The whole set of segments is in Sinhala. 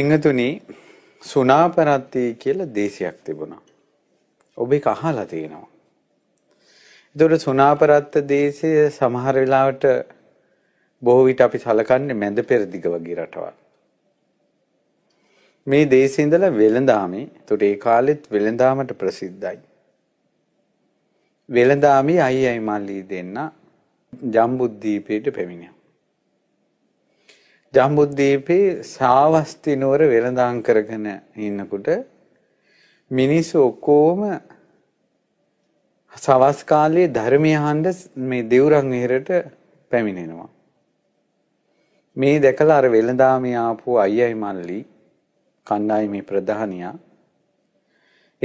පිංහතුනි සුනාපරත්තය කියලා දේශයක් තිබුණා. ඔබ කහලා තියෙනවා. දොට සුනාපරත්ත දේශය සමහර වෙලාවට බොහෝවිට අපි සලකන්නේ මැද පෙරදිග වගේ රටවල්. මේ දේශඉඳල වෙළඳාමේ තුට ඒ කාලෙත් වෙළඳාමට ප්‍රසිද්ධයි. වෙළඳාමේ අයි අයිමල්ලී දෙන්න ජම්බුද්ධීපයට පැමිණිය. ජම්බුද්දීපේ සාවස්ති නුවර වෙළඳාම් කරගෙන ඉන්නකොට මිනිස්සු ඔක්කොම සවස් කාලයේ ධර්මය අහන්න මේ දෙවුරන් විහෙරට පැමිණෙනවා. මේ දැකලා අර වෙළඳාමේ ආපු අයියයි මල්ලි කණ්ඩායමේ ප්‍රධානියා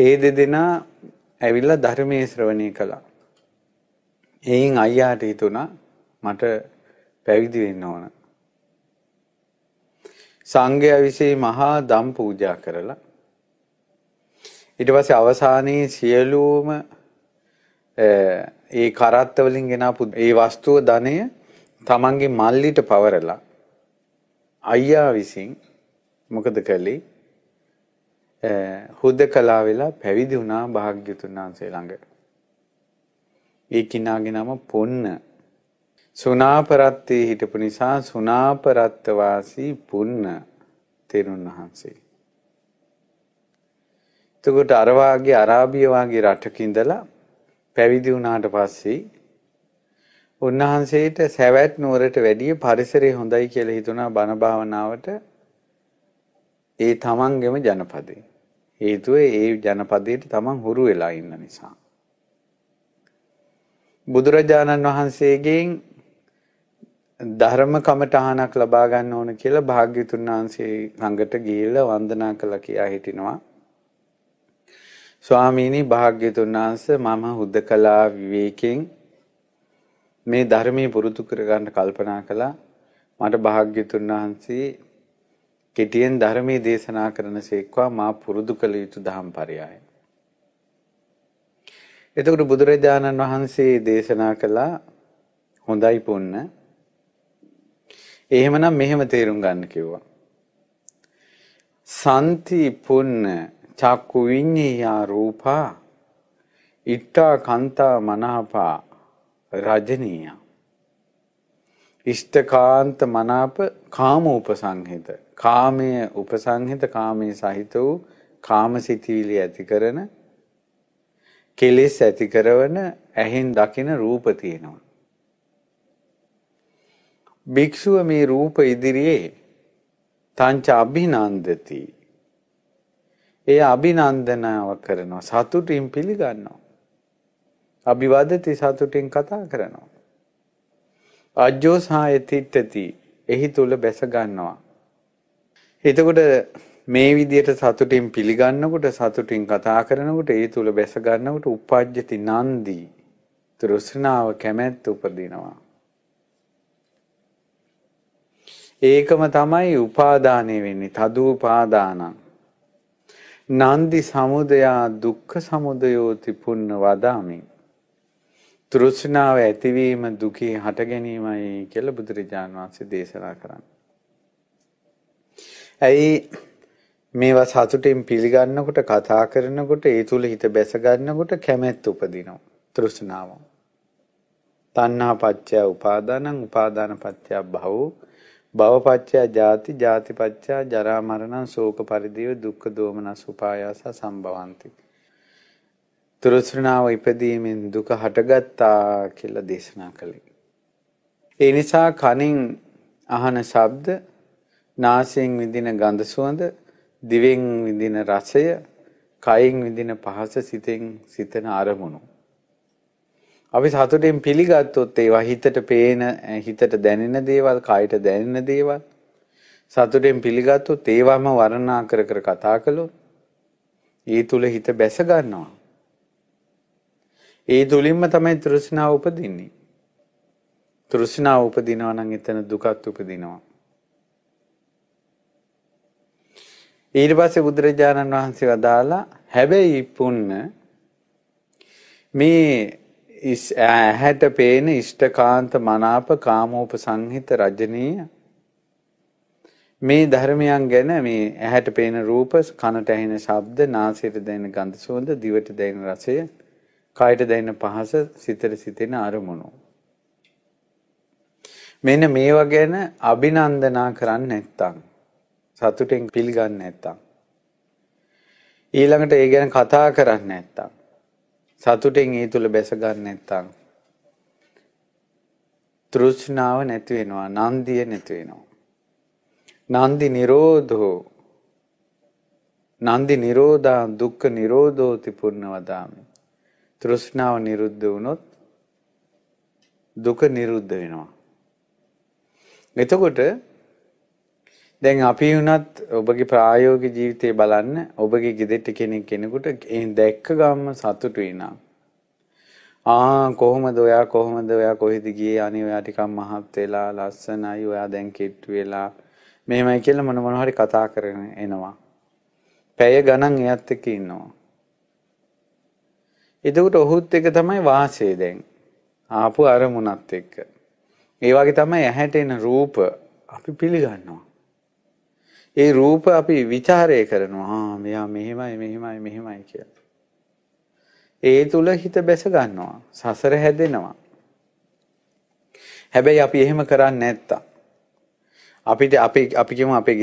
ඒ දෙදෙනා ඇවිල්ලා ධර්මයේ ශ්‍රවණය කළා. එයින් අයියාට හිතුණා මට පැවිදි වෙන්න ඕන. සංඝයා විසින් මහා දම් පූජා කරලා ඊට පස්සේ අවසානයේ සියලුම ඒ කරත්ත වලින් ගෙනාපු ඒ වස්තුව ධනය තමන්ගේ මල්ලිට පවරලා අයියා විසින් මොකද කළේ හුදකලා වෙලා පැවිදි වුණා භාග්‍යතුන් වහන්සේ ළඟ. ඒ කිනාගේ නම පොන්න සුනාපරත්තේ හිටපු නිසා සුනාපරත්තවාසී පුන්න තෙරුන් වහන්සේ. එතකොට අර වාගේ අරාබිය වාගේ රටක ඉඳලා පැවිදි වුණාට පස්සේ උන්වහන්සේට සැවැත් නුවරට වැඩිය පරිසරය හොඳයි කියලා හිතුණා බණ භාවනාවට ඒ තමන්ගේම ජනපදේ. හේතුව ඒ ජනපදයට තමන් හුරු වෙලා ඉන්න නිසා. බුදුරජාණන් වහන්සේගෙන් ධර්ම කමටහනක් ලබා ගන්න ඕන කියලා භාග්‍යතුන් වහන්සේ ළඟට ගිහිල්ලා වන්දනා කළා කියා හිටිනවා. ස්වාමීනි භාග්‍යතුන් වහන්සේ මම හුදකලා විවේකයෙන් මේ ධර්මයේ පුරුදු කර ගන්න කල්පනා කළා. මට භාග්‍යතුන් වහන්සේ කෙටියෙන් ධර්මයේ දේශනා කරනසේක්වා මා පුරුදු කළ යුතු දහම් පරයයි. එතකොට බුදුරජාණන් වහන්සේ දේශනා කළා හොඳයි පුන්න එහෙමනම් මෙහෙම තේරුම් ගන්න කිව්වා. සන්ති පුන්න චක්කු විඤ්ඤයා රූපා ඉත්තා කන්තා මනාපා රජනීය ඉෂ්ඨකාන්ත මනාප කාම උපසංහිත කාමයේ උපසංහිත කාමයේ සහිත වූ කාමසිතීලි ඇති කරන කෙලෙස් ඇති කරන ඇහෙන් දකින රූප තියෙනවා භික්ෂුව මේ රූප ඉදිරියේ තංච අභිනන්දති. ඒ අභිනන්දනාව කරනවා සතුටින් පිළිගන්නවා. අභිවදති සතුටින් කතා කරනවා. අජ්ජෝසාය තිට්ඨති එහි තුල බැස ගන්නවා. එතකොට මේ විදියට සතුටින් පිළිගන්නකොට සතුටින් කතා කරනකොට ඒ තුල බැස ගන්නකොට උපජ්ජති නන්දි. තෘෂ්ණාව කැමැත්ත උපදිනවා. ඒකම තමයි උපාදානය වෙන්නේ. තදූපාදානං. නන්දි සමුදයා දුක්ඛ සමුදයෝති පුන්න වදාමි. තෘෂ්ණාව ඇතිවීම දුකේ හට ගැනීමයි කියලා බුදුරජාන් වහන්සේ දේශනා කරන්නේ. ඇයි මේවා සතුටින් පිළිගන්නකොට කතා කරනකොට ඒ තුල හිත බැස ගන්නකොට කැමැත්ත උපදිනවා තෘෂ්ණාව. තණ්හා පත්‍ය උපාදානං උපාදාන පත්‍ය භව භවපච්චය ජාති ජාතිපච්චා ජරා මරණං ශෝක පරිදේව දුක්ඛ දෝමනස් උපායාස සම්භවಂತಿ. තුරුස්රණාව ඉපදීමෙන් දුක හටගත්තා කියලා දේශනා කළේ. ඒ නිසා කනින් අහන ශබ්ද, නාසයෙන් විඳින ගඳ සුවඳ, දිවෙන් විඳින රසය, කයින් විඳින පහස, සිතෙන් සිතන අරමුණු අපි සතුටින් පිළිගත්තොත් ඒවා හිතට පේන හිතට දැනෙන දේවල් කායට දැනෙන දේවල් සතුටෙන් පිළිගත්තොත් ඒවම වර්ණනා කර කර කතා කළොත් ඒ තුල හිත බැස ගන්නවා. ඒ තුලින්ම තමයි තෘෂ්ණාව උපදින්නේ. තෘෂ්ණාව උපදිනවා නම් එතන දුකත් උපදිනවා. ඊට පස්සේ බුදුරජාණන් වහන්සේ වදාලා හැබැයි පුන්න මේ ඇහැට පේන ඉෂ්ඨකාන්ත මනාප කාමෝප සංහිත රජනීය මේ ධර්මයන් ගැන මේ ඇහැට පේන රූප කනට ඇහෙන ශබ්ද නාසයට දැනෙන ගඳ සුවඳ දිවට දැනෙන රසය කයට දැනෙන පහස සිතට සිතෙන අරමුණු මෙන්න මේවා ගැන අභිනන්දනා කරන්නේ නැත්තම් සතුටෙන් පිළිගන්නේ නැත්තම් ඊළඟට ඒ ගැන කතා කරන්නේ නැත්තම් සතුටෙන් ඒ තුල බැස ගන්න නැත්නම් තෘෂ්ණාව නැති වෙනවා නන්දිය නැති වෙනවා නන්දි නිරෝධෝ නන්දි නිරෝධා දුක්ඛ නිරෝධෝති පුර්ණවදාමි තෘෂ්ණාව නිරුද්ධ වුණොත් දුක නිරුද්ධ වෙනවා එතකොට දැන් අපි වුණත් ඔබගේ ප්‍රායෝගික ජීවිතේ බලන්න ඔබගේ ගෙදෙට්ට කෙනෙක් කෙනෙකුට එහෙන් දැක්ක ගාම සතුටු වෙනවා. ආ කොහොමද ඔයා කොහොමද ඔයා කොහෙද ගියේ අනේ ඔයා ටිකක් මහත් වෙලා ලස්සනයි ඔයා දැන් කිට්ටු වෙලා මෙහෙමයි කියලා මොන මොන හරි කතා කරගෙන එනවා. පැය ගණන් එයත් එක්ක ඉන්නවා. එතකොට ඔහුත් එක තමයි වාසය දැන්. ආපු අරමුණත් එක්ක. ඒ වගේ තමයි ඇහැට එන රූප අපි පිළිගන්නවා. ඒ රූප අපි ਵਿਚාරය කරනවා. මෙයා මෙහෙමයි මෙහෙමයි මෙහෙමයි කියලා. ඒ තුල හිත බැස ගන්නවා. සසර හැදෙනවා. හැබැයි අපි එහෙම කරන්නේ නැත්තම් අපිට අපි අපි කියමු අපේ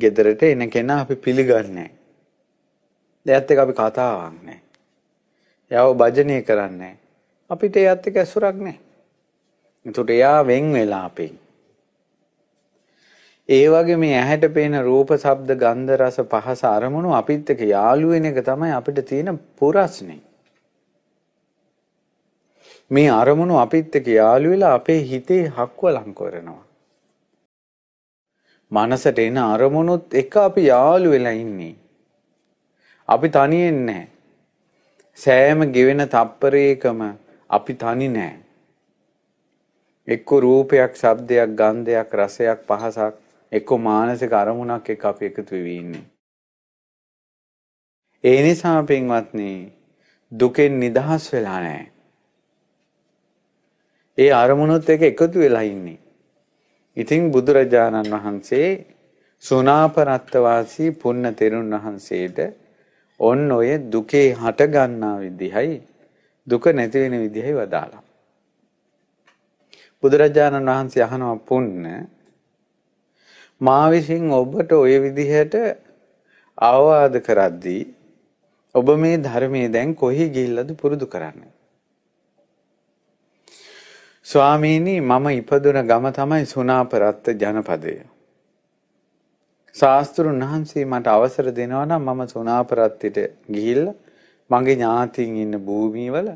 ගෙදරට එන කෙනා අපි පිළිගන්නේ නැහැ. එයාත් එක්ක අපි කතාවක් නැහැ. එයාව භජනය කරන්නේ නැහැ. අපිට එයාත් එක්ක ඇසුරක් නැහැ. එතකොට එයා වෙන් වෙලා අපෙන්. ඒ වගේ මේ ඇහැට පේන රූප, ශබ්ද, ගන්ධ, රස, පහස අරමුණු අපිත් එක්ක යාළු වෙන එක තමයි අපිට තියෙන පුරස්නේ. මේ අරමුණු අපිත් එක්ක යාළු වෙලා අපේ හිතේ හක්වලම් කරනවා. මනසට එන අරමුණුත් එක්ක අපි යාළු වෙලා ඉන්නේ. අපි තනියෙන් නැහැ. සෑම ගෙවෙන තප්පරයකම අපි තනි නැහැ. එක්ක රූපයක්, ශබ්දයක්, ගන්ධයක්, රසයක්, පහසක් එක්කෝ මානසික අරමුණක් එක්ක අපි එකතු වෙවි ඉන්නේ. ඒ නිසා පින්වත්නි දුකෙන් නිදහස් වෙලා නැහැ. ඒ අරමුණුත් එක්ක එකතු වෙලා ඉන්නේ. ඉතින් බුදුරජාණන් වහන්සේ සුණාපරත්තවාසී පුන්න තෙරුන් වහන්සේට ඔන්න ඔය දුකේ හටගන්නා විදිහයි දුක නැති වෙන විදිහයි වදාලා. බුදුරජාණන් වහන්සේ අහනවා පුන්න මා විසින් ඔබට ওই විදිහට අවවාද කරද්දී ඔබ මේ ධර්මයේ දැන් කොහි ගිහිල්ලාද පුරුදු කරන්නේ? ස්වාමීනි මම ඉපදුන ගම තමයි සුණාපරත්ත ජනපදය. ශාස්ත්‍රුන් වහන්සේ මට අවසර දෙනවා නම් මම සුණාපරත්තට ගිහිල්ලා මගේ ඥාතීන් ඉන්න භූමියවල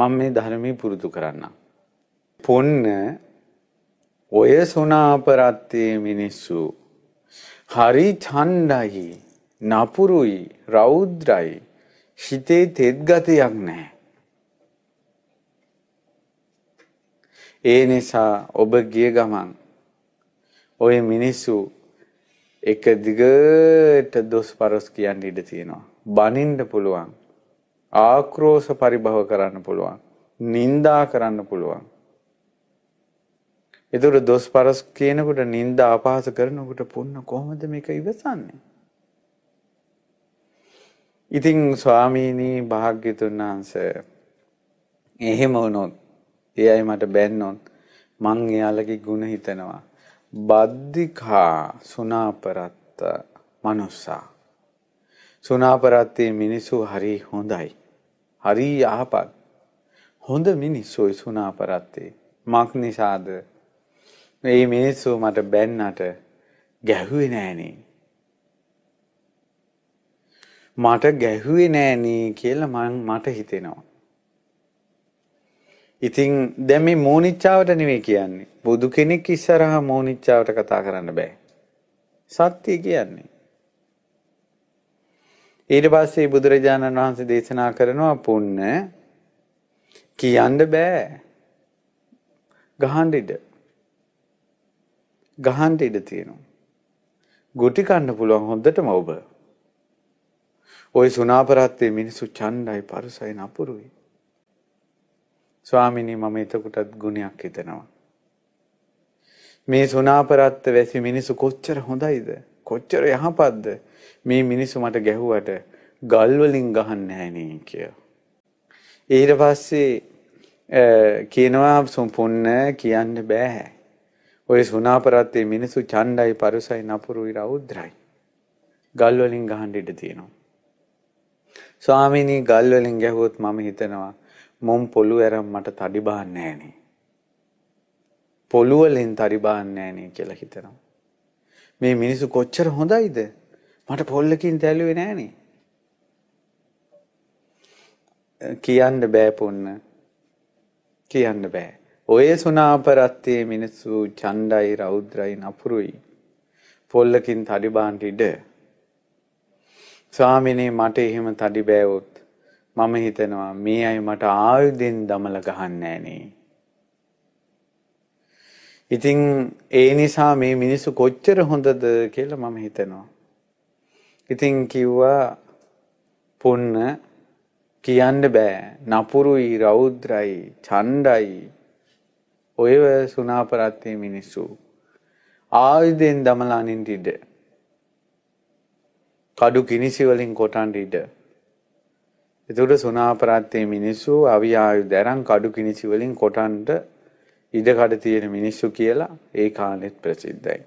මම මේ ධර්මයේ පුරුදු කරන්නම්. පොන්න ඔය සුනාපරත්තේ මිනිස්සු හරි ඡණ්ඩයි නපුරුයි රෞද්‍රයි හිතේ තෙත් ගතියක් නැහැ. ඒ නිසා ඔබ ගිය ගමන් ඔය මිනිස්සු එක දිගට දොස් පරොස් කියන්න ඉඩ තියෙනවා. බනින්න පුළුවන්. ආක්‍රෝෂ පරිභව කරන්න පුළුවන්. නින්දා කරන්න පුළුවන්. ඒතර දොස් පරස් කියනකොට නිନ୍ଦා අපහාස කරනකොට පුන්න කොහොමද මේක ඉවසන්නේ? ඉතින් ස්වාමීනි භාග්‍යතුන් වහන්සේ එහෙම වුණොත් ඒ අය මට බැන්නොත් මං එයාලගේ ಗುಣ හිතනවා. බද්ධිකා සුනාපරත්ත මනුස්සා. සුනාපරත්තේ මිනිසු හරි හොඳයි. හරි යහපත්. හොඳ මිනිස්සුයි සුනාපරත්තේ. මක් නිසාද? මේ මිනිස්සු මට බැන්නට ගැහුවේ නෑනේ. මට ගැහුවේ නෑනේ කියලා මං මට හිතෙනවා. ඉතින් දැන් මේ මෝනිච්චාවට නෙවෙයි කියන්නේ. බුදු කෙනෙක් ඉස්සරහා මෝනිච්චාවට කතා කරන්න බෑ. සත්‍ය කියන්නේ. ඊට පස්සේ බුදුරජාණන් වහන්සේ දේශනා කරනවා පුන්න කියන්න බෑ. ගහන්න ඉඩ ගහන්න ඉඩ තියෙනවා. ගුටි කන්න පුළුවන් හොඳටම ඔබ. ওই සුණාපරත්තේ මිනිසු ඡණ්ඩයි පරසයි නපුරුයි. ස්වාමිනී මම එතකොටත් ගුණයක් හිතනවා. මේ සුණාපරත්ත වැසි මිනිසු කොච්චර හොඳයිද? කොච්චර යහපත්ද? මේ මිනිසු මට ගැහුවට ගල් වලින් ගහන්නේ නැහැ නේ කියලා. ඊට පස්සේ කියනවා සම්පූර්ණ කියන්න බෑ. ඔය සුනාපරත්තේ මිනිසු චණ්ඩයි පරුසයි නපුරුයි රෞද්‍රයි. ගල් වලින් ගහන්න ඉඩ තියෙනවා. ස්වාමීනි ගල් වලින් ගැහුවොත් මම හිතනවා මොම් පොළු ඇරම් මට තඩි බාන්න නෑනේ. පොළු වලින් තඩි බාන්න නෑනේ කියලා හිතනවා. මේ මිනිස්සු කොච්චර හොඳයිද? මට පොල්ලකින් තැළුවේ නෑනේ. කියන්න බෑ පොන්න. කියන්න බෑ. ඔය සුනාපරත්තේ මිනිස්සු ඡණ්ඩයි රෞද්‍රයි නපුරුයි. පොල්ලකින් තඩි බාන්න ඉඩ. ස්වාමිනේ මට එහෙම තඩි බෑවොත් මම හිතනවා මේ අය මට ආයුධෙන් දමල ගහන්නේ නෑනේ. ඉතින් ඒ නිසා මේ මිනිස්සු කොච්චර හොඳද කියලා මම හිතනවා. ඉතින් කිව්වා පුන්න කියන්න බෑ. නපුරුයි, රෞද්‍රයි, ඡණ්ඩයි, ඔය සුනාපරත්තේ මිනිස්සු ආයුධයෙන් දමලා අනින්න ඉඩ. කඩු කිනිසි වලින් කොටන්න ඉඩ. එතකොට සුනාපරත්තේ මිනිස්සු අවි ආයුධ දරන් කඩු කිනිසි වලින් කොටන්න ඉඩ කඩ තියෙන මිනිස්සු කියලා ඒ කාලෙත් ප්‍රසිද්ධයි.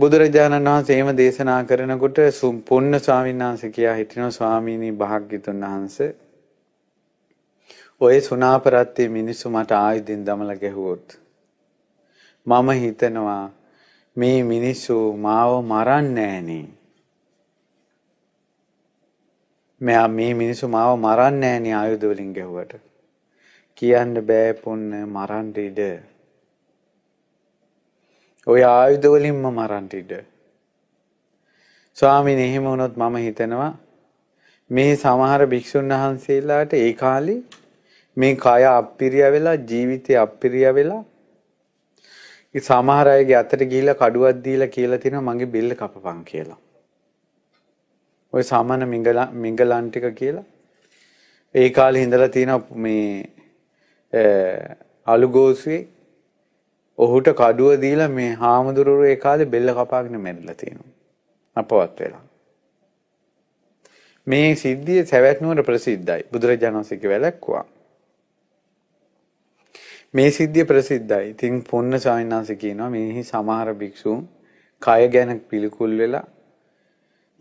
බුදුරජාණන් වහන්සේ එහෙම දේශනා කරනකොට සුම් පුන්න ස්වාමීන් වහන්සේ කියා හිටිනවා ස්වාමීනි භාග්‍යතුන් වහන්සේ ඔය සුනාපරත්තේ මිනිස්සු මට ආයුධින් දමලා ගැහුවොත් මම හිතනවා මේ මිනිස්සු මාව මරන්නේ නෑනේ. මෙයා මේ මිනිස්සු මාව මරන්නේ නෑනේ ආයුධ වලින් ගැහුවට. කියන්න බෑ පොන්න මරන්න ඉඩ. ඔය ආයුධ වලින්ම මරන්න ඉඩ. ස්වාමීන් එහෙම වුණොත් මම හිතනවා මේ සමහර භික්ෂුන් වහන්සේලාට ඒ කාලේ මේ කාය අපිරිය වෙලා ජීවිතය අපිරිය වෙලා සමහර අයගේ අතට ගිහිල්ලා කඩුවක් දීලා කියලා තිනවා මගේ බිල්ල කපපන් කියලා. ඔය සාමාන්‍ය මිංගල මිංගලන් ටික කියලා ඒ කාලේ ඉඳලා තියෙන මේ අලුගෝසුවේ ඔහුට කඩුව දීලා මේ හාමුදුරුවෝ ඒ කාලේ බෙල්ල කපාගෙන මැරිලා තියෙනවා අපවත් වෙලා මේ සිද්ධිය සැවැත් නුවර ප්‍රසිද්ධයි බුදුරජාණන් වහන්සේගේ වැළැක්කුවා මේ සිද්ධිය ප්‍රසිද්ධයි. ඉතින් පොන්න සාවින්නාංශ කියනවා මේහි සමහර භික්ෂූන් කය ගැන පිළිකුල් වෙලා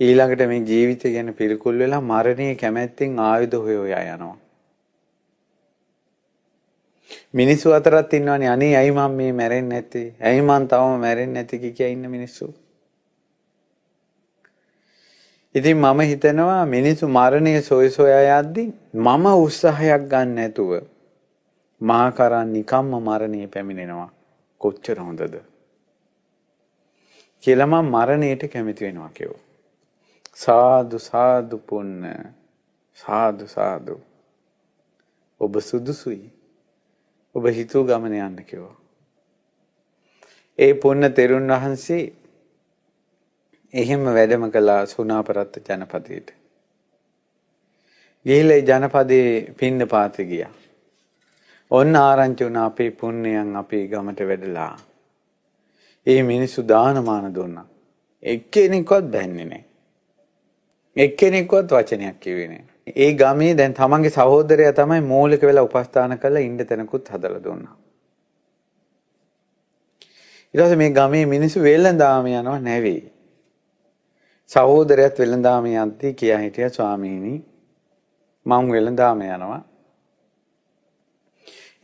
ඊළඟට මේ ජීවිතය ගැන පිළිකුල් වෙලා මරණයේ කැමැත්තෙන් ආයුධ හොය හොයා යනවා. මිනිස්සු අතරත් ඉන්නවනේ අනේ ඇයි මම මේ මැරෙන්නේ නැත්තේ? ඇයි මං තවම මැරෙන්නේ නැති කිය ඉන්න මිනිස්සු? ඉතින් මම හිතනවා මිනිස්සු මරණය සොය සොයා යද්දී මම උත්සාහයක් ගන්න නැතුව මහා කරන් නිකම්ම මරණේ පැමිණෙනවා. කොච්චර හොඳද? කියලා මම මරණයට කැමති වෙනවා කිව්වා. සාදු සාදු පුන්න සාදු සාදු ඔබ සුදුසුයි ඔබ හිතූ ගමන යන්න කිව්වා. ඒ පුන්න තෙරුන් වහන්සේ එහෙම වැඩම කළා සුණාපරත්ත ජනපදයට. ගිහිල්ලා ජනපදයේ පින්න පාත ගියා. ඔන්න ආරංචි වුණා අපේ පුණ්‍යයන් අපේ ගමට වැඩලා. ඒ මිනිස්සු දානමාන දුන්නා. එක්කෙනෙක්වත් බැන්නේ නැහැ. එක්කෙනෙක්වත් වචනයක් කිව්වේ නැහැ. ඒ ගමේ දැන් තමන්ගේ සහෝදරයා තමයි මූලික වෙලා උපස්ථාන කරලා ඉන්න තැනකුත් හදලා දුන්නා. ඊට පස්සේ මේ ගමේ මිනිස්සු වෙළඳාම යනවා නැවේ. සහෝදරයත් වෙළඳාම යන්ති කියා හිටියා ස්වාමීනි මම වෙළඳාම යනවා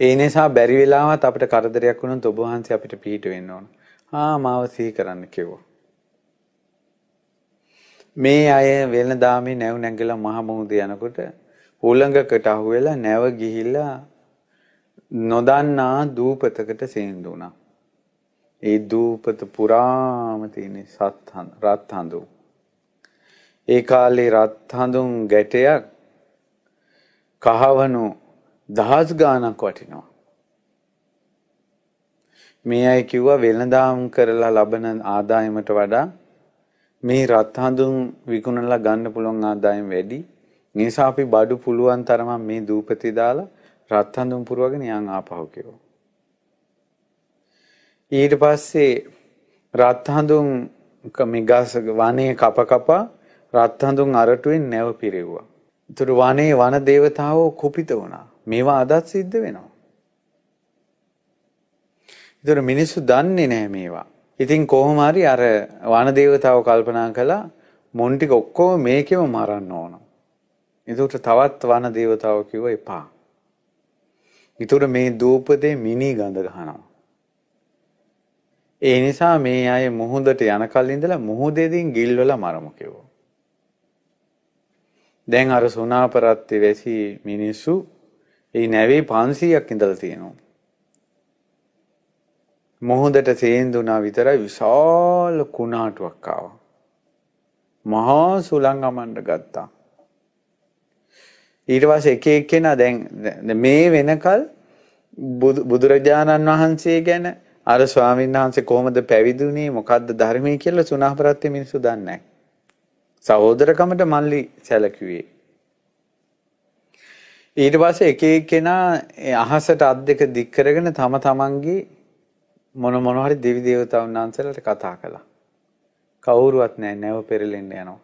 ඒ නිසා බැරි වෙලාවත් අපිට කරදරයක් වුණොත් ඔබ වහන්සේ අපිට පිහිට වෙන්න ඕන. ආ මාව සිහි කරන්න කිව්වා. මේ අය වෙළඳාමේ නැව නැගලා මහ මුහුද යනකොට හුළඟකට අහුවෙලා නැව ගිහිල්ලා නොදන්නා දූපතකට සේන්දු වුණා. ඒ දූපත පුරාම තියෙන සත් රත් හඳු. ඒ කාලේ රත් හඳුන් ගැටයක් කහවණු දහස් ගානක් වටිනවා. මේ අය කිව්වා වෙළඳාම් කරලා ලබන ආදායමට වඩා මේ රත් හඳුන් විකුණලා ගන්න පුළුවන් ආදායම වැඩි. නිසා අපි බඩු පුළුවන් තරම මේ දූපති දාලා රත් හඳුන් පුරවගෙන යන් ආපහු කිව්වා. ඊට පස්සේ රත් හඳුන් මේ ගස් වනයේ කප කපා රත් හඳුන් අරටුවෙන් නැව පිරෙව්වා. ඒතර වනයේ වන දේවතාවෝ කුපිත වුණා. මේවා අදත් සිද්ධ වෙනවා. ඒතර මිනිස්සු දන්නේ නැහැ මේවා. ඉතින් කොහොම හරි අර වන දේවතාව කල්පනා කළා මොන් ටික ඔක්කොම මේකෙම මරන්න ඕන. ඒකට තවත් වන දේවතාව කිව්වා එපා. ඒතර මේ දූපතේ මිනි ගඳ ගන්නවා. ඒ නිසා මේ අය මුහුදට යනකල් ඉඳලා මුහුදෙදින් ගිල්වලා මරමු කිව්වා. දැන් අර සුණාපරත්ති වැසි මිනිස්සු ඒ නැවේ 500ක් ඉඳලා තියෙනවා. මොහොඳට තේන්දුනා විතරයි විශාල කුණාටුවක් ආවා. මහා සුළං අමන්න ගත්තා. ඊට පස්සේ එක එක්කෙනා දැන් මේ වෙනකල් බුදුරජාණන් වහන්සේ ගැන අර ස්වාමීන් වහන්සේ කොහොමද පැවිදුනේ මොකද්ද ධර්මයේ කියලා සුණාපරත්තේ මිනිස්සු දන්නේ නැහැ. සහෝදරකමට මල්ලි සැලකුවේ. ඊට පස්සේ එක එක්කෙනා අහසට අත් දෙක දික් කරගෙන තම තමන්ගේ මොන මොන හරි දෙවි දේවතාවුන් වහන්සේලාට කතා කළා. කවුරුවත් නැහැ නැව පෙරලෙන්න යනවා.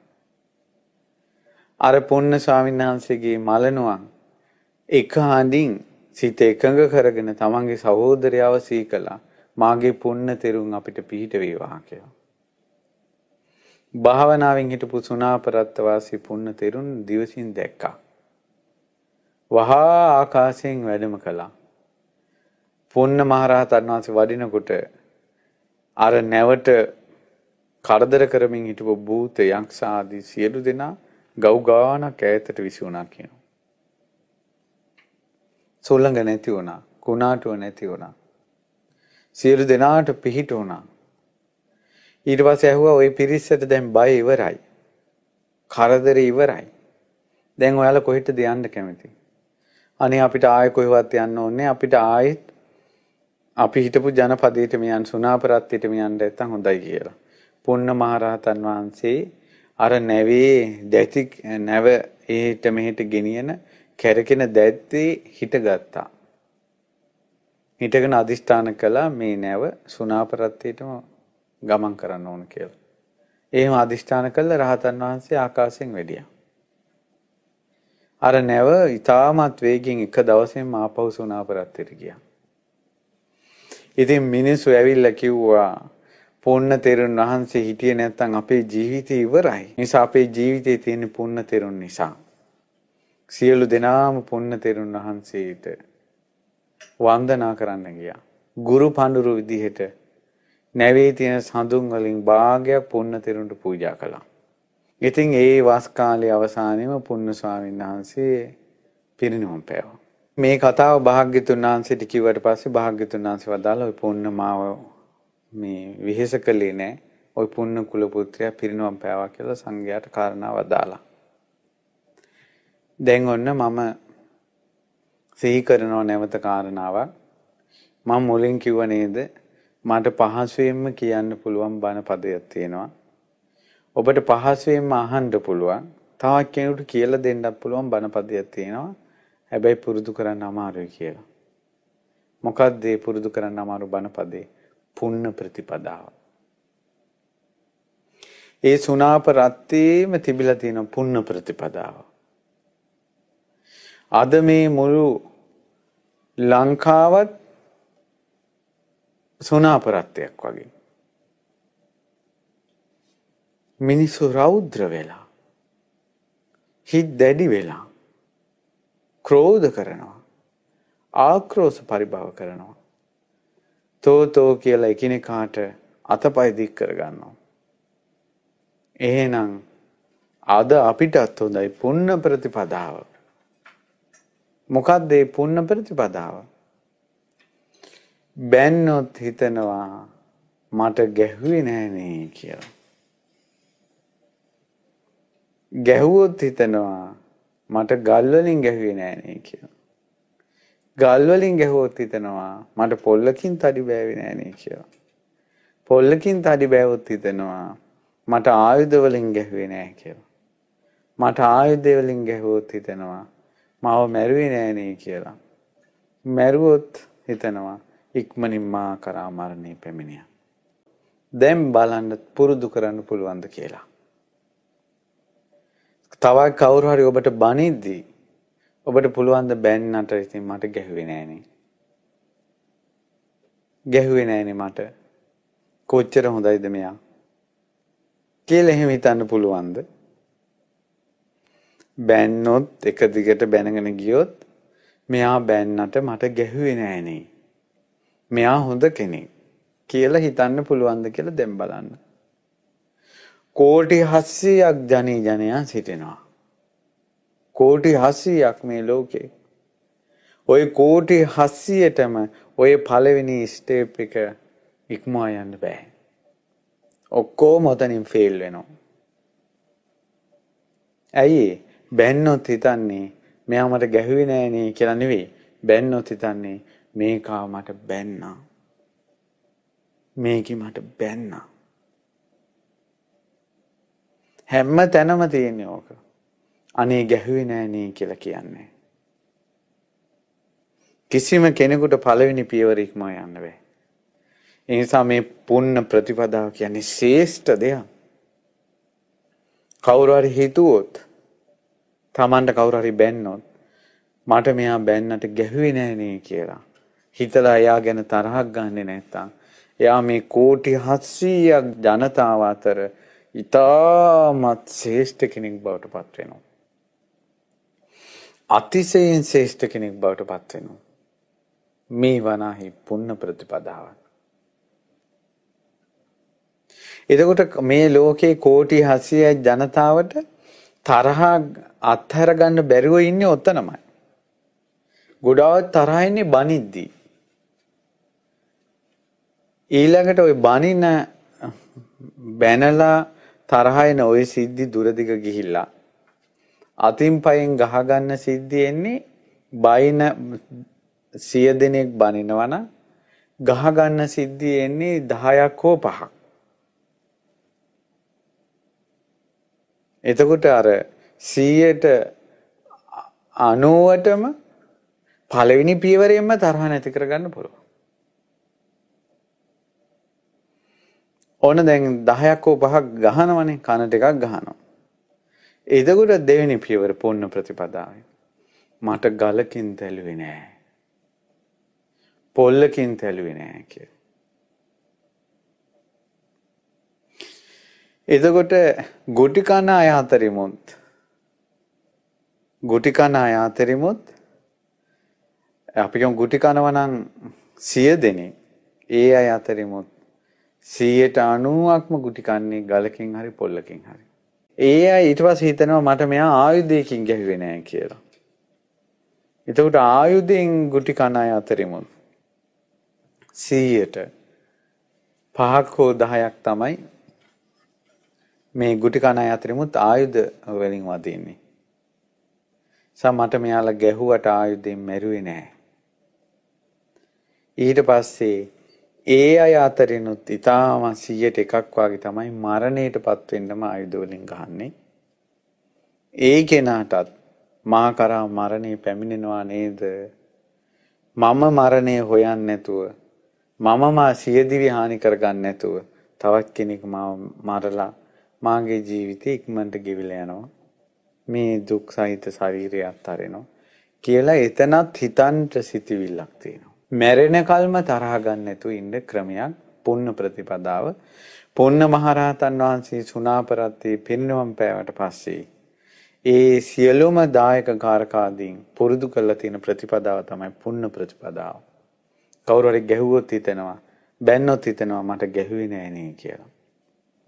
අර පුන්න ස්වාමීන් වහන්සේගේ මලනුවන් එක හඳින් සිත එකඟ කරගෙන තමන්ගේ සහෝදරයාව සීකලා මාගේ පුන්න තෙරුන් අපිට පිහිට වේවා කියලා. භාවනාවෙන් හිටපු සුණාපරත්තවාසී පුන්න තෙරුන් දිවසින් දැක්කා. වහා ආකාසයෙන් වැඩම කළා. පුන්න මහරහතන් වහන්සේ වඩිනකොට අර නැවට කරදර කරමින් හිටපු භූත යක්ෂ ආදී සියලු දෙනා ගව් ගානක් ඈතට විසි වුණා කියනවා. සුළඟ නැති වුණා, කුණාටුව නැති වුණා. සියලු දෙනාට පිහිට වුණා. ඊට පස්සේ ඇහුවා ওই පිරිස්සට දැන් බය ඉවරයි. කරදර ඉවරයි. දැන් ඔයාලා කොහෙටද යන්න කැමති? අනේ අපිට ආය කොහෙවත් යන්න ඕනේ අපිට ආයෙත් අපි හිටපු ජනපදයට මෙයන් සුණාපරත්තියට මෙයන් නැත්තම් හොඳයි කියලා. පුන්න මහරහතන් වහන්සේ අර නැවේ දැති නැව එහෙට මෙහෙට ගෙනියන කැරකෙන දැත්තේ හිටගත්තා. හිටගෙන අදිෂ්ඨාන කළා මේ නැව සුණාපරත්තියටම ගමන් කරන්න ඕන කියලා. එහෙම අදිෂ්ඨාන කළා රහතන් වහන්සේ ආකාශයෙන් වැඩියා. අර නැව ඉතාමත් වේගෙන් එක දවසෙම ආපහු සුණාපරත්තට ගියා. ඉතින් මිනිස්සු ඇවිල්ලා කිව්වා පුන්න තෙරුන් වහන්සේ හිටියේ නැත්නම් අපේ ජීවිතේ ඉවරයි. නිසා අපේ ජීවිතේ තියෙන පුන්න තෙරුන් නිසා සියලු දෙනාම පුන්න තෙරුන් වහන්සේට වන්දනා කරන්න ගියා. ගුරු පඬුරු විදිහට නැවේ තියෙන සඳුන් වලින් භාගයක් පුන්න තෙරුන්ට පූජා කළා. ඉතින් ඒ වස් කාලේ අවසානයේම පුන්න ස්වාමීන් වහන්සේ පිරිනිවන් පෑවා. මේ කතාව භාග්‍යතුන් වහන්සේට කිව්වට පස්සේ භාග්‍යතුන් වහන්සේ වදාලා ওই පුන්න මාව මේ විහෙස කළේ නෑ. ওই පුන්න කුල පුත්‍රයා පිරිනිවන් පෑවා කියලා සංඝයාට කාරණාව වදාලා. දැන් ඔන්න මම සිහි කරනව නැවත කාරණාවක්. මම මුලින් කිව්ව නේද මට පහසුවෙන්ම කියන්න පුළුවන් බණ පදයක් තියෙනවා. ඔබට පහසුවෙන්ම අහන්න පුළුවන්. තව කෙනෙකුට කියලා දෙන්නත් පුළුවන් බණපදයක් තියෙනවා. හැබැයි පුරුදු කරන්න අමාරුයි කියලා. මොකක්ද ඒ පුරුදු කරන්න අමාරු බණපදේ? පුන්න ප්‍රතිපදාව. ඒ සුණාප රත්තේම තිබිලා තියෙන පුන්න ප්‍රතිපදාව. අද මේ මුළු ලංකාවත් සුණාප රත්යක් වගේ. මිනිස්සු රෞද්‍ර වෙලා හිත් දැඩි වෙලා ක්‍රෝධ කරනවා ආක්‍රෝෂ පරිභව කරනවා තෝතෝ කියලා එකිනෙකාට අතපය දික් කරගන්නවා එහෙනම් අද අපිටත් හොඳයි පුන්න ප්‍රතිපදාව මොකක්ද ඒ පුන්න ප්‍රතිපදාව බැන්නොත් හිතනවා මට ගැහුවේ නෑනේ කියලා ගැහුවොත් හිතනවා මට ගල් වලින් ගැහුවේ නෑ නේ කියලා. ගල් වලින් ගැහුවොත් හිතනවා මට පොල්ලකින් තඩි බෑවේ නෑ නේ කියලා. පොල්ලකින් තඩි බෑවොත් හිතනවා මට ආයුධ වලින් ගැහුවේ නෑ කියලා. මට ආයුධ වලින් ගැහුවොත් හිතනවා මාව මැරුවේ නෑ නේ කියලා. මැරුවොත් හිතනවා ඉක්මනින් මා කරා මරණේ පැමිණියා. දැන් බලන්න පුරුදු කරන්න පුළුවන්ද කියලා. තව කවුරු හරි ඔබට බනිද්දී ඔබට පුළුවන් ද බැන්නට ඉතින් මට ගැහුවේ නෑනේ. ගැහුවේ නෑනේ මට. කොච්චර හොඳයිද මෙයා? කියලා එහෙම හිතන්න පුළුවන්ද? බැන්නොත් එක දිගට බැනගෙන ගියොත් මෙයා බැන්නට මට ගැහුවේ නෑනේ. මෙයා හොඳ කෙනෙක් කියලා හිතන්න පුළුවන්ද කියලා දැන් බලන්න. කෝටි 700ක් ජනී ජනයා සිටිනවා. කෝටි 700ක් මේ ලෝකේ. ওই කෝටි 700ටම ඔය පළවෙනි ස්ටෙප් එක ඉක්මවා යන්න බෑ. ඔක්කොම ඔතනින් ෆේල් වෙනවා. ඇයි බැන්නොත් හිතන්නේ මෙයා මට ගැහුවේ නෑනේ කියලා නෙවෙයි. බැන්නොත් හිතන්නේ මේකා මට බැන්නා. මේකි මට බැන්නා. හැම තැනම තියෙන ඕක. අනේ ගැහුවේ නෑ නේ කියලා කියන්නේ. කිසිම කෙනෙකුට පළවෙනි පියවර ඉක්ම යන්න බෑ. ඒ නිසා මේ පුන්න ප්‍රතිපදාව කියන්නේ ශ්‍රේෂ්ඨ දෙයක්. කවුරු හරි හිතුවොත් Tamanට කවුරු හරි බැන්නොත් මට මෙයා බැන්නට ගැහුවේ නෑ නේ කියලා. හිතලා එයා ගැන තරහක් ගන්නෙ නැත්තම් එයා මේ කෝටි 700ක් ජනතාව අතර ඉතාමත් ශේෂ්ඨ කෙනෙක් බවට පත් වෙනවා. අතිශයෙන් ශේෂ්ඨ කෙනෙක් බවට පත් වෙනවා. මේ වනාහි පුන්න ප්‍රතිපදාව. එතකොට මේ ලෝකේ කෝටි 800යි ජනතාවට තරහා අත්හැර ගන්න බැරුව ඉන්නේ ඔතනමයි. ගොඩාක් තරහ ඉන්නේ බනිද්දී. ඊළඟට ওই බනින බැනලා තරහ එන ওই සිද්ධි දුරදිග ගිහිල්ලා අතින් පයෙන් ගහගන්න සිද්ධි එන්නේ බයින සිය දෙනෙක් බනිනවන ගහගන්න සිද්ධි එන්නේ 10ක් හෝ 5ක් එතකොට අර 100ට 90ටම පළවෙනි පියවරයෙන්ම තරහ නැති කරගන්න පුළුවන් ඕන දැන් 10ක් හෝ 5ක් ගහනවනේ කනට එකක් ගහනවා. එදගොඩ දෙවෙනි පියවර පුන්න ප්‍රතිපදාවයි. මට ගලකින් තැලුවේ නෑ. පොල්ලකින් තැලුවේ නෑ කිය. එදකොට ගුටිකණ අයාතරිමුත් ගුටිකණ අයාතරිමුත් අපිකම් ගුටිකණවනං සිය දෙනෙ ඒ අය අතරිමුත් 100ට 90ක්ම ගුටි කන්නේ ගලකින් හරි පොල්ලකින් හරි. ඒ අය ඊට පස්සේ හිතනවා මට මෙයා ආයුධයකින් ගැහුවේ නෑ කියලා. එතකොට ආයුධයෙන් ගුටි කන අය අතරිමුත් 100ට 5ක් හෝ 10ක් තමයි මේ ගුටි කන අය අතරිමුත් ආයුධ වලින් වදින්නේ. සම මට මෙයාලා ගැහුවට ආයුධයෙන් මැරුවේ නෑ. ඊට පස්සේ ඒ අය අතරිනුත් ඉතාම 100ට එකක් වාගේ තමයි මරණයටපත් වෙන්නම ආයුධවලින් ගහන්නේ. ඒ කෙනාටත් මා කරා මරණය පැමිණෙනවා නේද? මම මරණය හොයන්නේ නැතුව මම මා සියදිවි හානි කරගන්නේ නැතුව තවත් කෙනෙක් මාව මරලා මාගේ ජීවිතේ ඉක්මනට ගෙවිලා යනවා. මේ දුක් සහිත ශරීරය අත්හරිනවා කියලා එතනත් හිතන්ට සිතිවිල්ලක් තියෙනවා. මැරෙනකල්ම තරහ ගන්න නැතුව ඉන්න ක්‍රමයක් පුන්න ප්‍රතිපදාව. පුන්න මහරහතන් වහන්සේ සුණාපරත්තේ පිරිනවම් පෑවට පස්සේ ඒ සියලුම දායක කාරකාදීන් පුරුදු කරලා තියෙන ප්‍රතිපදාව තමයි පුන්න ප්‍රතිපදාව. කවුරු හරි ගැහුවොත් හිතෙනවා බැන්නොත් හිතෙනවා මට ගැහුවේ නෑ නේ කියලා.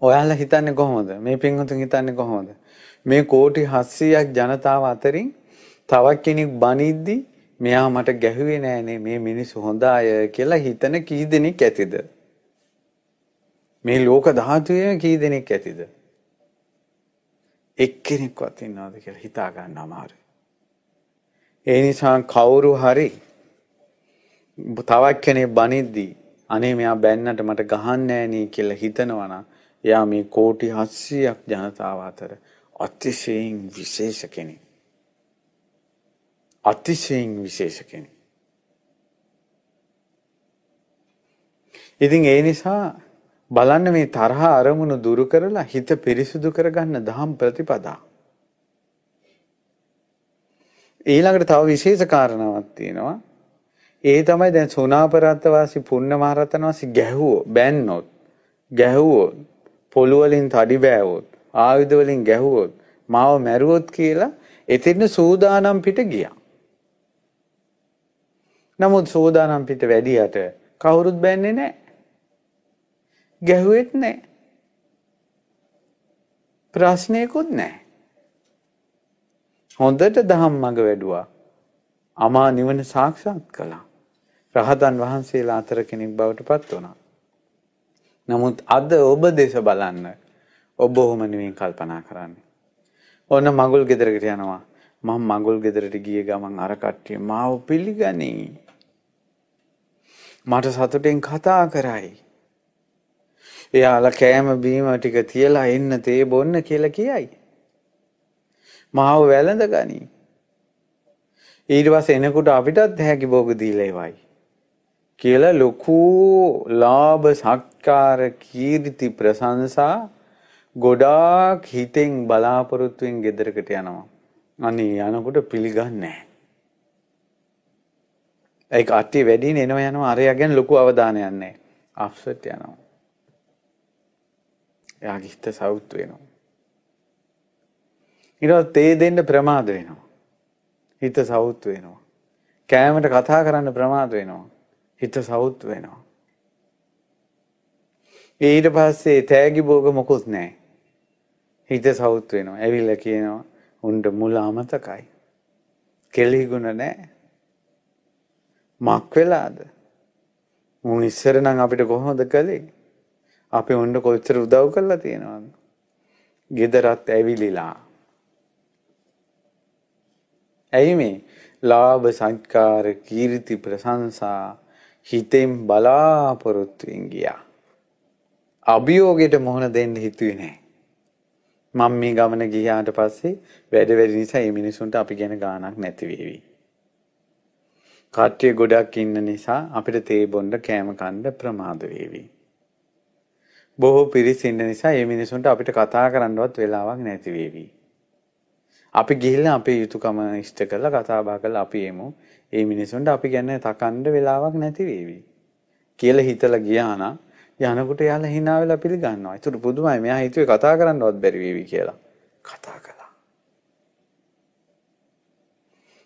ඔයාලා හිතන්නේ කොහොමද? මේ පින්වතුන් හිතන්නේ කොහොමද? මේ කෝටි 700ක් ජනතාව අතරින් තවක් කෙනෙක් බනිද්දි මෙයා මට ගැහුවේ නෑනේ මේ මිනිස්සු හොඳ අය කියලා හිතන කී දෙනෙක් ඇතිද? මේ ලෝක ධාතුවේ කී දෙනෙක් ඇතිද? එක්කෙනෙක්වත් ඉන්නවද කියලා හිතා ගන්න අමාරුයි. ඒ නිසා කවුරු හරි තවක් කෙනෙක් බනිද්දී අනේ මෙයා බැන්නට මට ගහන්න නෑනේ කියලා හිතනවා නම් එයා මේ කෝටි 700ක් ජනතාව අතර අතිශයින් විශේෂ කෙනෙක්. අතිශයින් විශේෂ කෙනෙක්. ඉතින් ඒ නිසා බලන්න මේ තරහ අරමුණු දුරු කරලා හිත පිරිසුදු කරගන්න දහම් ප්‍රතිපදා. ඊළඟට තව විශේෂ කාරණාවක් තියෙනවා. ඒ තමයි දැන් සෝනාපරත්තවාසි පුන්නමහරතනවාසි ගැහුවෝ බැන්නොත් ගැහුවෝ පොළු වලින් තඩි බෑවොත් ආයුධ වලින් ගැහුවොත් මාව මැරුවොත් කියලා එතෙන්න සූදානම් පිට ගියා. නමුත් සෝදානම් පිට වැඩියට කවුරුත් බැන්නේ නැහැ. ගැහුවෙත් නැහැ. ප්‍රශ්නයකුත් නැහැ. හොඳට දහම් මඟ වැඩුවා. අමා නිවන සාක්ෂාත් කළා. රහතන් වහන්සේලා අතර කෙනෙක් බවට පත් වුණා. නමුත් අද ඔබ දේශ බලන්න ඔබ ඔහොම නෙවෙයි කල්පනා කරන්නේ. ඕන මඟුල් ගෙදරකට යනවා. මම මඟුල් ගෙදරට ගිය ගමන් අර කට්ටිය මාව පිළිගනී. මට සතුටෙන් කතා කරයි. එයාලා කෑම බීම ටික තියලා එන්න තේ බොන්න කියලා කියයි. මාව වැළඳ ගනී. ඊට පස්සේ එනකොට අපිටත් හැකි භෝග දීලා එවයි. කියලා ලොකු ලාභ සක්කාර කීර්ති ප්‍රශංසා ගොඩාක් හිතෙන් බලාපොරොත්තුෙන් ගෙදරකට යනවා. අනේ යනකොට පිළිගන්නේ නැහැ. ඒ කට්ටිය වැඩි එනවා යනවා අරයා ගැන ලොකු අවධානයක් නැහැ. අප්සෙට් යනවා. එයාගේ හිත සවුත් වෙනවා. ඊට තේ දෙන්න ප්‍රමාද වෙනවා. හිත සවුත් වෙනවා. කෑමට කතා කරන්න ප්‍රමාද වෙනවා. හිත සවුත් වෙනවා. ඊට පස්සේ තෑගි භෝග මොකුත් නැහැ. හිත සවුත් වෙනවා. ඇවිල්ලා කියනවා උන්ට මුල අමතකයි. කෙලිහි ගුණ නැහැ. මක් වෙලාද? උන් ඉස්සර නම් අපිට කොහොමද කළේ? අපි ඔන්න කොච්චර උදව් කළා තියෙනවද? ගෙදරත් ඇවිලිලා. ඇයි මේ? ලාභ සංස්කාර, කීර්ති ප්‍රශංසා හිතෙන් බලාපොරොත්තුෙන් ගියා. අභියෝගයට මොහොන දෙන්න හිතුවේ නැහැ. මම මේ ගමන ගියාට පස්සේ වැඩ වැඩි නිසා මේ මිනිසුන්ට අපි ගැන ගාණක් නැති වෙවි. කට්ටිය ගොඩක් ඉන්න නිසා අපිට තේ බොන්න කෑම කන්න ප්‍රමාද වේවි. බොහෝ පිරිස ඉන්න නිසා මේ මිනිසුන්ට අපිට කතා කරන්නවත් වෙලාවක් නැති වේවි. අපි ගිහිල්ලා අපේ යුතුයකම ඉෂ්ට කරලා කතා බහ කරලා අපි එමු. මේ මිනිසුන්ට අපි ගැන තකන්න වෙලාවක් නැති වේවි. කියලා හිතලා ගියා නම් යනකොට යාලා hina වෙලා පිළිගන්නවා. ඒතර පුදුමයි. මෙයා හිතුවේ කතා කරන්නවත් බැරි වේවි කියලා. කතා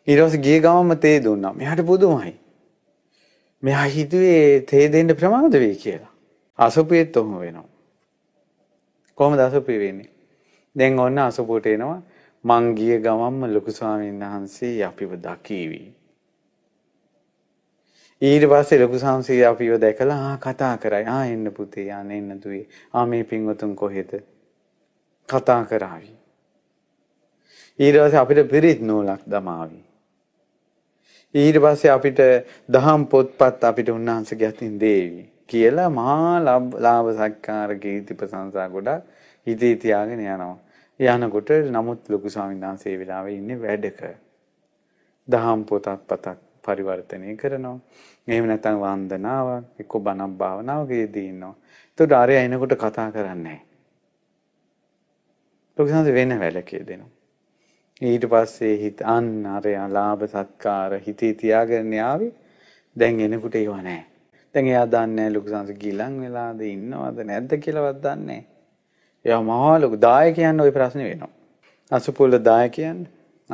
ඊටවස ගිය ගමම තේ දුන්නා. මෙයාට පුදුමයි. මෙයා හිතුවේ තේ දෙන්න ප්‍රමාද වෙයි කියලා. අසුපියෙත් ඔහොම වෙනවා. කොහොමද අසුපිය වෙන්නේ? දැන් ඔන්න අසුපුවට එනවා. මං ගිය ගමම්ම ලොකු ස්වාමීන් වහන්සේ අපිව දකීවි. ඊට පස්සේ ලොකු සංසී අපිව දැකලා ආ කතා කරයි. ආ එන්න පුතේ, ආ එන්න දුවේ. ආ මේ පින්වතුන් කොහෙද? කතා කරાવી. ඊට පස්සේ අපිට පිරිත් නූලක් දමාවි. ඊට පස්සේ අපිට දහම් පොත්පත් අපිට උන්වහන්සේගේ අතින් දේවි කියලා මහා ලාභ සත්කාර කීර්ති ප්‍රශංසා ගොඩක් හිතේ තියාගෙන යනවා. යනකොට නමුත් ලොකු ස්වාමීන් වහන්සේ වෙලාවේ ඉන්නේ වැඩක. දහම් පොතක් පතක් පරිවර්තනය කරනවා. එහෙම නැත්නම් වන්දනාවක් එක්ක බණක් භාවනාවකදී ඉන්නවා. එතකොට ආරය එනකොට කතා කරන්නේ නැහැ. ලොකු ස්වාමීන් වෙන වැඩකේ දෙනවා. ඊට පස්සේ හිත අන්න අරයා ලාභ සත්කාර හිතේ තියාගෙන ආවේ. දැන් එනකොට ඒව නැහැ. දැන් එයා දන්නේ නැහැ ලොකු සංස ගිලන් වෙලාද ඉන්නවද නැද්ද කියලාවත් දන්නේ නැහැ. එයා මහා ලොකු දායකයන් ওই ප්‍රශ්නේ වෙනවා. අසුපුල දායකයන්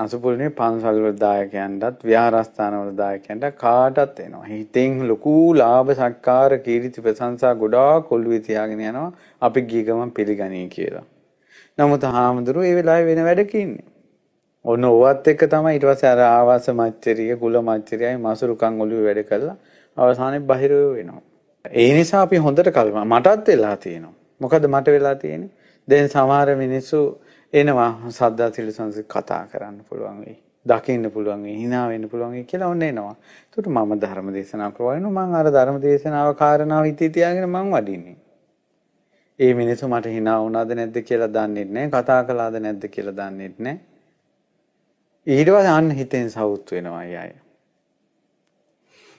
අසුපුලනේ පන්සල් වල දායකයන්ටත් විහාරස්ථාන වල දායකයන්ට කාටත් එනවා. හිතෙන් ලොකු ලාභ සත්කාර කීර්ති ප්‍රශංසා ගොඩාක් ඔළුවේ තියාගෙන යනවා. අපි ගිය ගමන් පිළිගනී කියලා. නමුත් හාමුදුරුවෝ ඒ වෙලාවේ වෙන වැඩක ඉන්නේ. ඔන්න ඕවත් එක්ක තමයි ඊට පස්සේ අර ආවාස මච්චරිය, කුල මච්චරියයි මසුරුකම් ඔළුවේ වැඩ කළා. අවසානයේ බහිර වෙනවා. ඒ නිසා අපි හොඳට කල්පනා මටත් වෙලා තියෙනවා. මොකද මට වෙලා තියෙන්නේ? දැන් සමහර මිනිස්සු එනවා සද්දා සිල්සන්ස කතා කරන්න පුළුවන් වෙයි. දකින්න පුළුවන් වෙයි, hina වෙන්න පුළුවන් වෙයි කියලා ඔන්න එනවා. ඒකට මම ධර්ම දේශනා කරවගෙන මම අර ධර්ම දේශනාව කාරණාව හිතේ තියාගෙන මම වඩින්නේ. ඒ මිනිස්සු මට hina වුණාද නැද්ද කියලා දන්නේ නැහැ, කතා කළාද නැද්ද කියලා දන්නේ නැහැ. ඊට පස්සේ අන්න හිතෙන් සවුත් වෙනවා අය.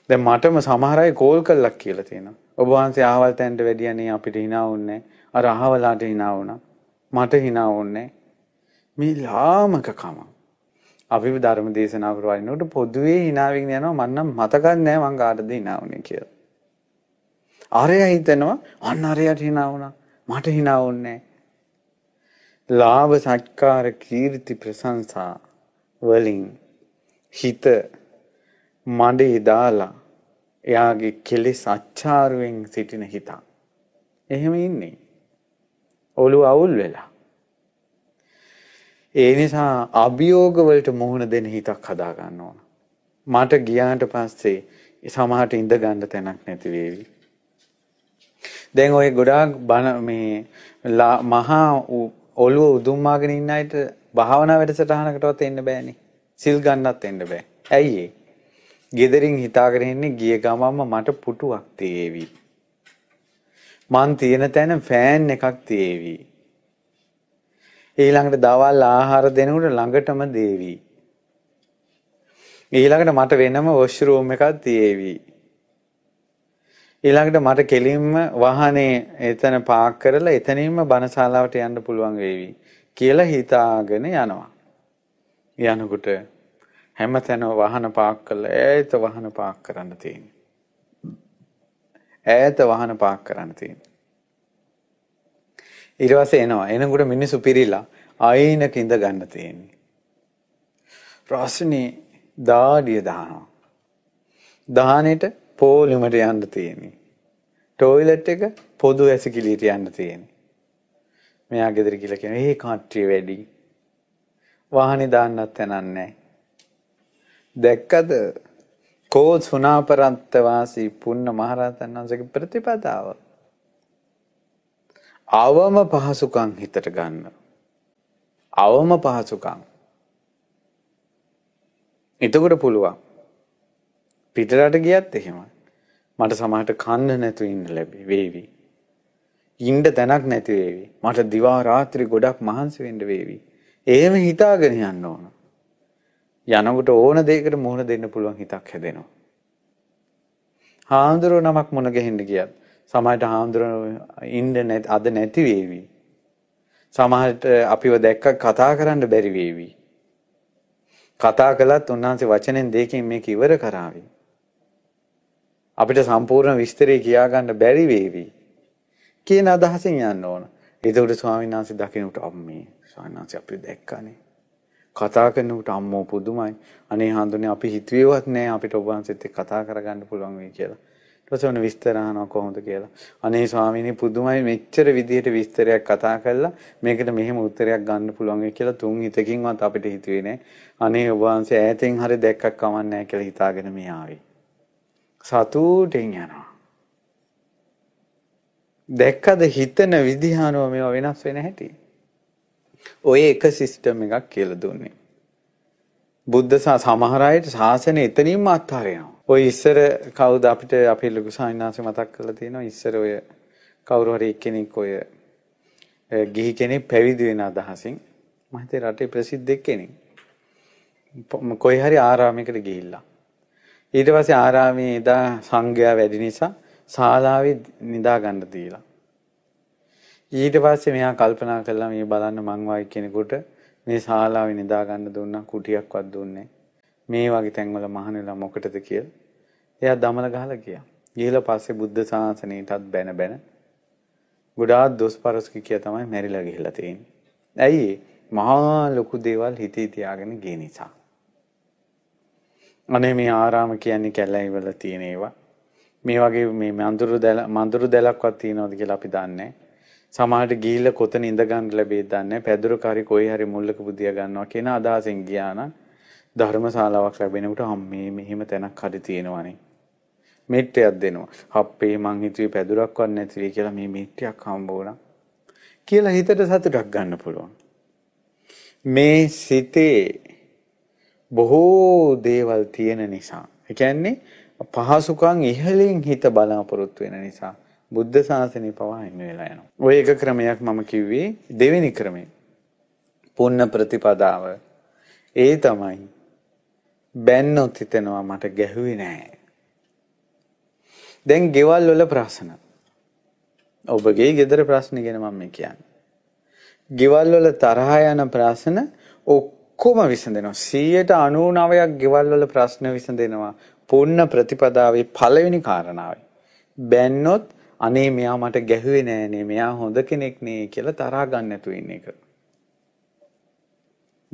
දැන් මටම සමහර අය කෝල් කළා කියලා තියෙනවා. ඔබ වහන්සේ ආවල් තැනට වැඩියනේ අපිට hina වුන්නේ. අර අහවලාට hina වුණා. මට hina වුන්නේ. මේ ලාමක කම. අපි ධර්ම දේශනා කරවනකොට පොදුවේ hinaවකින් යනවා මන්නම් මතකත් නෑ මං කාටද hina වුනේ කියලා. අරයා හිතනවා අන්න අරයට hina වුණා. මට hina වුන්නේ. ලාභ සත්කාර කීර්ති ප්‍රශංසා වලින් හිත මඩේ දාලා එයාගේ කෙලෙස් අච්චාරුවෙන් සිටින හිතක්. එහෙම ඉන්නේ. ඔලු අවුල් වෙලා. ඒ නිසා අභියෝගවලට මුහුණ දෙන හිතක් හදා ගන්න ඕන. මට ගියාට පස්සේ සමහරට ඉඳ ගන්න තැනක් නැති වේවි. දැන් ඔය ගොඩාක් බන මේ මහා ඔළුව උදුම්මාගෙන ඉන්න අයට භාවනා වැඩසටහනකටවත් එන්න බෑනේ. සිල් ගන්නත් එන්න බෑ. ඇයි ඒ? ගෙදරින් හිතාගෙන ඉන්නේ ගිය ගමම්ම මට පුටුවක් තියේවි. මං තියෙන තැන ෆෑන් එකක් තියේවි. ඊළඟට දවල් ආහාර දෙනකොට ළඟටම දේවි. ඊළඟට මට වෙනම වොෂ් රූම් එකක් තියේවි. ඊළඟට මට කෙලින්ම වාහනේ එතන පාක් කරලා එතනින්ම බනශාලාවට යන්න පුළුවන් වේවි කියලා හිතාගෙන යනවා. යනකොට හැමතැන වාහන පාක් කරලා ඈත වාහන පාක් කරන්න තියෙනවා. ඈත වාහන පාක් කරන්න තියෙනවා. ඊට පස්සේ එනවා. එනකොට මිනිස්සු පිරීලා අයිනක ඉඳ ගන්න තියෙන්නේ. රස්නේ දාඩිය දානවා. දාහනෙට පෝලිමට යන්න තියෙන්නේ. ටොයිලට් එක පොදු ඇසිකිලියට යන්න තියෙන්නේ. මෙයා ගෙදර කියලා කියන ඒ කාට්ටිය වැඩි. වාහනේ දාන්නත් තැනක් නැහැ. දැක්කද කෝ සුණාපරන්ත වාසී පුන්න මහරහතන් වහන්සේගේ ප්‍රතිපදාව. අවම පහසුකම් හිතට ගන්න. අවම පහසුකම්. එතකොට පුළුවන්. පිටරට ගියත් එහෙමයි. මට සමහරට කන්න නැතු ඉන්න ලැබේ වේවි. ඉන්න තැනක් නැති වේවි. මට දිවා රාත්‍රී ගොඩක් මහන්සි වෙන්න වේවි. එහෙම හිතාගෙන යන්න ඕන. යනකොට ඕන දෙයකට මුහුණ දෙන්න පුළුවන් හිතක් හැදෙනවා. හාමුදුරුවෝ නමක් මුණ ගැහෙන්න ගියත් සමහරට හාමුදුරුවෝ ඉන්න නැත් අද නැති වේවි. සමහරට අපිව දැක්ක කතා කරන්න බැරි වේවි. කතා කළත් උන්වහන්සේ වචනෙන් දෙකකින් මේක ඉවර කරાવી. අපිට සම්පූර්ණ විස්තරය කියාගන්න බැරි වේවි කියන අදහසින් යන්න ඕන. එතකොට ස්වාමීන් වහන්සේ දකින්නට අම්මේ ස්වාමීන් වහන්සේ අපි දැක්කනේ. කතා කරනකොට අම්මෝ පුදුමයි. අනේ හඳුනේ අපි හිතුවේවත් නෑ අපිට ඔබ වහන්සේත් එක්ක කතා කරගන්න පුළුවන් වෙයි කියලා. ඊට පස්සේ ඔන්න විස්තර අහනවා කොහොමද කියලා. අනේ ස්වාමීනි පුදුමයි මෙච්චර විදිහට විස්තරයක් කතා කළා මේකට මෙහෙම උත්තරයක් ගන්න පුළුවන් වෙයි කියලා තුන් හිතකින්වත් අපිට හිතුවේ නෑ. අනේ ඔබ වහන්සේ ඈතෙන් හරි දැක්කක් කමක් නෑ කියලා හිතාගෙන මේ ආවේ. සතුටෙන් යනවා. දැක්කද හිතන විදිහනුව මේවා වෙනස් වෙන හැටි. ඔය එක සිස්ටම් එකක් කියලා දුන්නේ. බුද්ධ සමහර අයට ශාසනය එතනින්ම අත්හරිනවා. ඔය ඉස්සර කවුද අපිට අපේ ලොකු සාහිණාංශ මතක් කරලා තියෙනවා ඉස්සර ඔය කවුරු හරි එක්කෙනෙක් ඔය ගිහි කෙනෙක් පැවිදි වෙන අදහසින් මම හිතේ රටේ ප්‍රසිද්ධ එක්කෙනෙක් කොයි හරි ආරාමයකට ගිහිල්ලා ඊට පස්සේ ආරාමයේ එදා සංඝයා වැඩි නිසා ශාලාවේ නිදා ගන්න දීලා. ඊට පස්සේ මෙයා කල්පනා කළා මේ බලන්න මං වයි කෙනෙකුට මේ ශාලාවේ නිදා ගන්න දුන්නා කුටියක්වත් දුන්නේ මේ වගේ තැන්වල මහණෙලා මොකටද කියලා. එයා දමල ගහලා ගියා. ගිහලා පස්සේ බුද්ධ ශාසනයටත් බැන බැන ගොඩාක් දොස්පරස් කිය තමයි මැරිලා ගිහිලා තියෙන්නේ. ඇයි මහා ලොකු දේවල් හිතේ තියාගෙන ගිය නිසා. අනේ මේ ආරාම කියන්නේ කැලෑ වල තියෙන ඒවා. මේ වගේ මේ මඳුරු දැල මඳුරු දැලක්වත් තියනවද කියලා අපි දන්නේ සමහරට ගිහිල්ලා කොතන ඉඳ ගන්න ලැබෙයිද දන්නේ පැදුරු කරි කොයි හරි මුල්ලක බුදියා ගන්නවා කියන අදහසෙන් ගියා නම් ධර්මශාලාවක් ලැබෙනකොට අම්මේ මෙහෙම තැනක් හරි තියෙනවනේ. මෙට්ටයක් දෙනවා. අප්පේ මං හිතුවේ පැදුරක්වත් නැති කියලා මේ මෙට්ටයක් හම්බ වුණා. කියලා හිතට සතුටක් ගන්න පුළුවන්. මේ සිතේ බොහෝ දේවල් තියෙන නිසා. ඒ කියන්නේ පහසුකම් ඉහළින් හිත බලාපොරොත්තු වෙන නිසා බුද්ධ ශාසනය පවා හිමි වෙලා යනවා. ওই එක ක්‍රමයක් මම කිව්වේ දෙවෙනි ක්‍රමය. පුන්න ප්‍රතිපදාව. ඒ තමයි බැන්නොත් හිතෙනවා මට ගැහුවේ නැහැ. දැන් ගෙවල් වල ප්‍රශ්න. ඔබගේ ගෙදර ප්‍රශ්න ගැන මම කියන්නේ. ගෙවල් වල තරහා යන ප්‍රශ්න ඔක් ඔක්කොම විසඳෙනවා 99ක් ගෙවල් වල ප්‍රශ්න විසඳෙනවා පුන්න ප්‍රතිපදාවේ පළවෙනි කාරණාවයි බැන්නොත් අනේ මෙයා මට ගැහුවේ නෑනේ මෙයා හොඳ කෙනෙක් නේ කියලා තරහා ගන්න නැතුව ඉන්න එක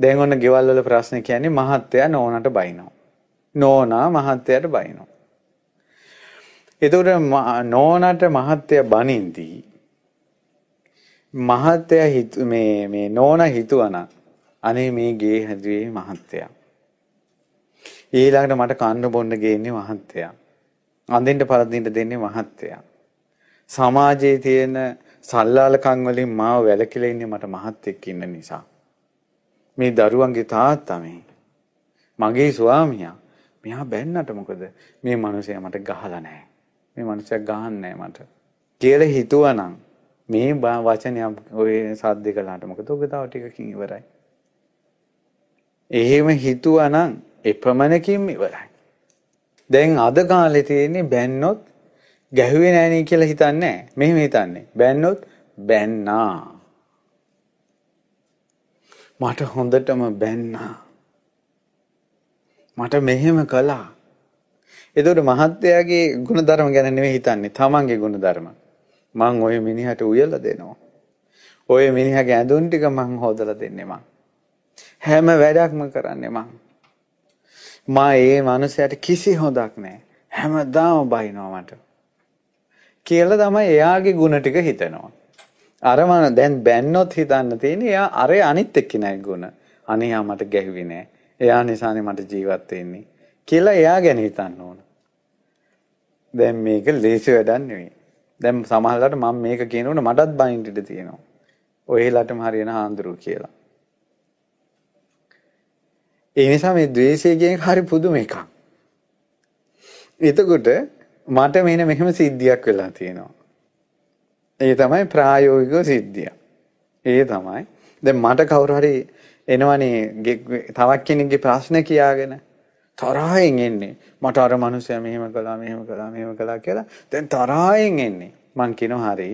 දැන් ඔන්න ගෙවල් වල ප්‍රශ්න කියන්නේ මහත්තයා නෝනට බයිනවා නෝනා මහත්තයාට බයිනවා එතකොට නෝනට මහත්තයා බනින්දී මහත්තයා මේ මේ නෝනා හිතුවනම් අනේ මේ ගේ හැදුවේ මහත්තයා. ඊළඟට මට කන්න බොන්න ගේන්නේ මහත්තයා. අඳින්න පළඳින්න දෙන්නේ මහත්තයා. සමාජයේ තියෙන සල්ලාලකම් වලින් මාව වැළකීලා ඉන්නේ මට මහත්තයෙක් ඉන්න නිසා. මේ දරුවන්ගේ තාත්තා මේ මගේ ස්වාමියා මෙයා බැන්නට මොකද මේ මිනිසයා මට ගහලා නැහැ. මේ මිනිසයා ගහන්නේ මට. කියලා හිතුවනම් මේ වචනය ඔය සාද්ද කළාට මොකද ඔබ තව ටිකකින් ඉවරයි. එහෙම හිතුවනම් එපමණකින් ඉවරයි. දැන් අද කාලේ තියෙන්නේ බැන්නොත් ගැහුවේ නෑනේ කියලා හිතන්නේ මෙහෙම හිතන්නේ. බැන්නොත් බැන්නා. මට හොඳටම බැන්නා. මට මෙහෙම කළා. එතකොට මහත්තයාගේ ಗುಣධර්ම ගැන නෙමෙයි හිතන්නේ. තමන්ගේ ಗುಣධර්ම. මං ওই මිනිහට උයලා දෙනවා. ওই මිනිහගේ ඇඳුම් ටික මං හොදලා දෙන්නේ මං. හැම වැඩක්ම කරන්නේ මං. මා ඒ මනුස්සයාට කිසි හොඳක් නැහැ. හැමදාම බයිනවා මට. කියලා තමයි එයාගේ ಗುಣ ටික හිතනවා. අර මම දැන් බැන්නොත් හිතන්න තියෙන්නේ එයා අරේ අනිත් එක්කිනාගේ ಗುಣ. අනේ මට ගැහුවේ නැහැ. එයා නිසානේ මට ජීවත් වෙන්නේ. කියලා එයා ගැන හිතන්න ඕන. දැන් මේක ලේසි වැඩක් නෙවෙයි. දැන් සමහරවිට මම මේක කියනකොට මටත් බයින්ට ඉඩ තියෙනවා. ඔයලාටම හරියන හාඳුරු කියලා. ඒ නිසා මේ द्वේෂය කියන හරි පුදුම එකක්. එතකොට මට මෙන්න මෙහෙම සිද්ධියක් වෙලා තියෙනවා. ඒ තමයි ප්‍රායෝගික සිද්ධිය. ඒ තමයි දැන් මට කවුරු හරි එනවනේ තවක් කෙනෙක්ගේ ප්‍රශ්න කියාගෙන තරහෙන් එන්නේ මට අර මනුස්සයා මෙහෙම කළා මෙහෙම කළා මෙහෙම කළා කියලා දැන් තරහෙන් එන්නේ මං කියනවා හරි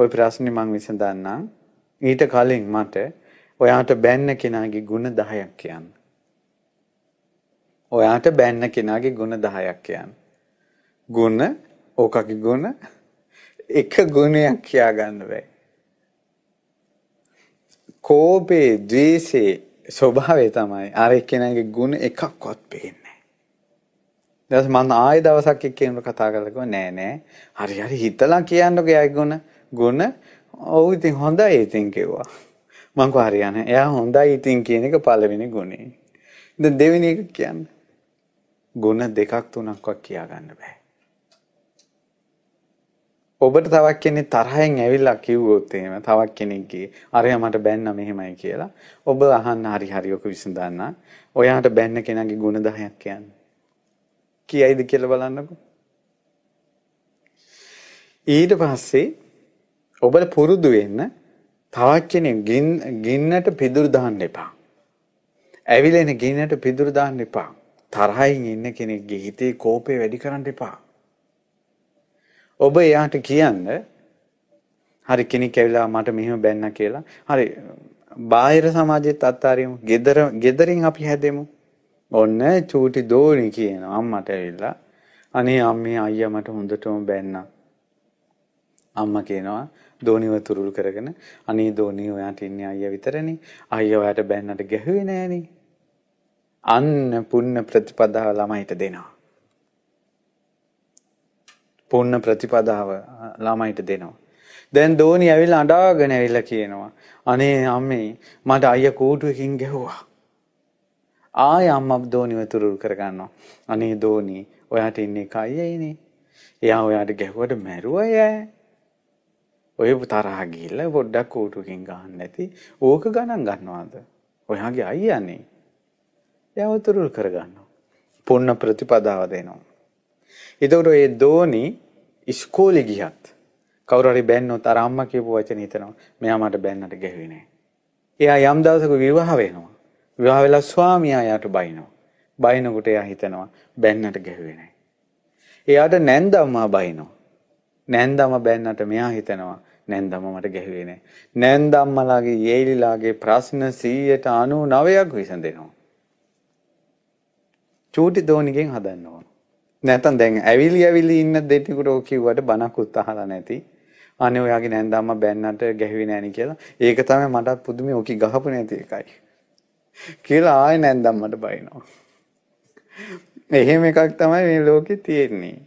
ওই ප්‍රශ්නේ මං විසඳන්නම් ඊට කලින් මට ඔයාට බැන්න කෙනාගේ ಗುಣ 10ක් කියන්න ඔයාට බෑන්න කෙනාගේ ගුණ 10ක් කියන්න. ගුණ ඕකගේ ගුණ එක ගුණයක් කියා ගන්න බෑ. කෝපේ ද්වේෂේ ස්වභාවය තමයි අර එක්කෙනාගේ ගුණ එකක්වත් පේන්නේ නැහැ. දැන් මම ආයෙ දවසක් එක්කෙනෙක් කතා කරලා කිව්වා නෑ නෑ හරි හරි හිතලා කියන්නකෝ එයාගේ ගුණ ගුණ ඔව් ඉතින් හොඳයි ඉතින් කිව්වා. මං කෝ හරියන්නේ එයා හොඳයි ඉතින් කියන එක පළවෙනි ගුණේ. දැන් දෙවෙනි එක කියන්නේ ගුණ දෙකක් තුනක්වත් කියාගන්න බෑ. ඔබට තවක් කෙනෙක් තරහෙන් ඇවිල්ලා කිව්වොත් එහෙම තවක් කෙනෙක්ගේ අරයා මට බැන්න මෙහෙමයි කියලා ඔබ අහන්න හරි හරි ඔක විසඳන්න. ඔයාට බැන්න කෙනාගේ ගුණ 10ක් කියන්න. කියයිද කියලා බලන්නකෝ. ඊට පස්සේ ඔබට පුරුදු වෙන්න තවත් කෙනෙක් ගින්නට පිදුරු දාන්න එපා. ඇවිලෙන ගින්නට පිදුරු දාන්න එපා. තරහින් ඉන්න කෙනෙක්ගේ හිතේ කෝපය වැඩි කරන්න එපා. ඔබ එයාට කියන්න හරි කෙනෙක් ඇවිල්ලා මට මෙහෙම බැන්න කියලා. හරි බාහිර සමාජෙත් අත්තාරියමු. ගෙදර ගෙදරින් අපි හැදෙමු. ඔන්න චූටි දෝණි කියනවා අම්මට ඇවිල්ලා. අනේ අම්මේ අයියා මට හොඳටම බැන්නා. අම්මා කියනවා දෝනිව තුරුල් කරගෙන අනේ දෝනි ඔයාට ඉන්නේ අයියා විතරනේ. අයියා ඔයාට බැන්නට ගැහුවේ නෑනේ. අන්න පුන්න ප්‍රතිපදාව ළමයිට දෙනවා. පුන්න ප්‍රතිපදාව ළමයිට දෙනවා. දැන් දෝනි ඇවිල්ලා අඬාගෙන ඇවිල්ලා කියනවා. අනේ අම්මේ මට අයියා කූටුවකින් ගැහුවා. ආය අම්මා දෝනිව තුරුල් කරගන්නවා. අනේ දෝනි ඔයාට ඉන්නේ කයියයිනේ. එයා ඔයාට ගැහුවට මැරුවා ඈ. ඔය තරහා ගිහිල්ලා පොඩ්ඩක් කූටුවකින් ගහන්න නැති. ඕක ගණන් ගන්නවාද? ඔයාගේ අයියානේ. යවතුරුල් කරගන්නවා. පුන්න ප්‍රතිපදාව දෙනවා. එතකොට ඒ දෝනි ඉස්කෝලේ ගියත් කවුරු හරි බැන්නොත් අර අම්මා කියපු වචන හිතනවා මෙයා මට බැන්නට ගැහුවේ නෑ. එයා යම් දවසක විවාහ වෙනවා. විවාහ වෙලා ස්වාමියා යාට බයිනවා. බයිනකොට එයා හිතනවා බැන්නට ගැහුවේ නෑ. එයාට නැන්දම්මා බයිනවා. නැන්දම බැන්නට මෙයා හිතනවා නැන්දම මට ගැහුවේ නෑ. නැන්දම්මලාගේ යේලිලාගේ ප්‍රශ්න 100ට 99ක් විසඳෙනවා. චූටි දෝනිගෙන් හදන්න ඕන. නැත්තම් දැන් ඇවිලි ඇවිලි ඉන්න දෙන්නෙකුට ඕක කිව්වට බනකුත් අහලා නැති. අනේ ඔයාගේ නැන්දාම්ම බැන්නට ගැහුවේ නැණි කියලා. ඒක තමයි මටත් පුදුමේ ඕකි ගහපු නැති එකයි. කියලා ආයෙ නැන්දාම්මට බයිනවා. එහෙම එකක් තමයි මේ ලෝකේ තියෙන්නේ.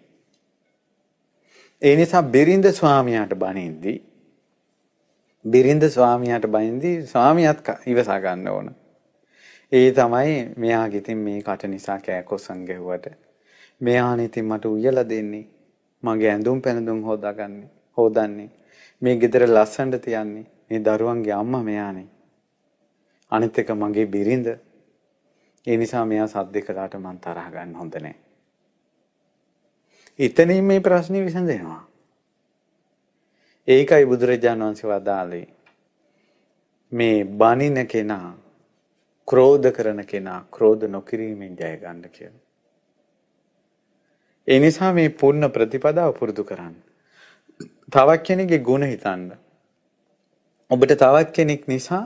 ඒ නිසා බිරිඳ ස්වාමියාට බනින්දි බිරිඳ ස්වාමියාට බනින්දි ස්වාමියාත් ඉවසා ගන්න ඕන. ඒ තමයි මෙයාගේ ඉතින් මේ කට නිසා කෑකොසන් ගැහුවට මෙයානේ ඉතින් මට උයලා දෙන්නේ මගේ ඇඳුම් පැනඳුම් හොදාගන්නේ හොදන්නේ මේ ගෙදර ලස්සනට තියන්නේ මේ දරුවන්ගේ අම්මා මෙයානේ අනිත් එක මගේ බිරිඳ ඒ නිසා මෙයා සද්දේ කළාට මං තරහ ගන්න හොඳ නැහැ. එතනින් මේ ප්‍රශ්නේ විසඳෙනවා. ඒකයි බුදුරජාණන් වහන්සේ වදාළේ මේ බණින කෙනා ක්‍රෝධ කරන කෙනා ක්‍රෝධ නොකිරීමෙන් ජය ගන්න කියලා. ඒ නිසා මේ පුන්න ප්‍රතිපදාව පුරුදු කරන්න. තවක් කෙනෙක්ගේ ගුණ හිතන්න. ඔබට තවත් කෙනෙක් නිසා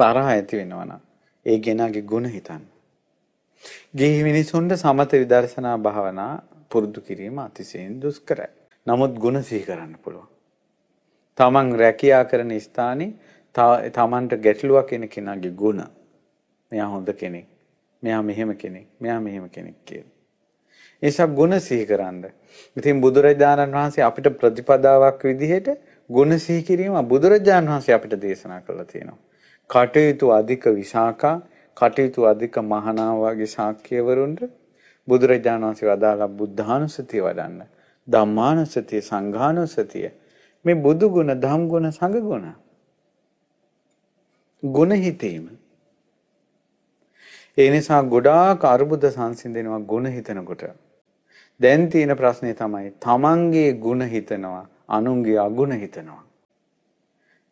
තරහ ඇති වෙනවා ඒ කෙනාගේ ගුණ හිතන්න. ගිහි මිනිසුන්ට සමත විදර්ශනා භාවනා පුරුදු කිරීම අතිශයින් දුෂ්කරයි. නමුත් ගුණ සිහි කරන්න පුළුවන්. තමන් රැකියා කරන ස්ථානයේ තමන්ට ගැටලුවක් එන කෙනාගේ ගුණ මෙයා හොඳ කෙනෙක්. මෙයා මෙහෙම කෙනෙක්. මෙයා මෙහෙම කෙනෙක් කියලා. ඒසා ගුණ සිහි කරන්ද. ඉතින් බුදුරජාණන් වහන්සේ අපිට ප්‍රතිපදාවක් විදිහට ගුණ සිහි කිරීම බුදුරජාණන් වහන්සේ අපිට දේශනා කරලා තියෙනවා. කටයුතු අධික විසාකා, කටයුතු අධික මහානා වගේ ශාක්‍යවරුන්ට බුදුරජාණන් වහන්සේ වදාලා බුද්ධානුස්සතිය වඩන්න. ධම්මානුස්සතිය, සංඝානුස්සතිය මේ බුදු ගුණ, ධම් ගුණ, සංඝ ගුණ. ගුණ හිතීම ඒ නිසා ගොඩාක් අරුබුද සංසිඳෙනවා ಗುಣ හිතනකොට. දැන් තියෙන ප්‍රශ්නේ තමයි තමන්ගේ ಗುಣ හිතනවා අනුන්ගේ අගුණ හිතනවා.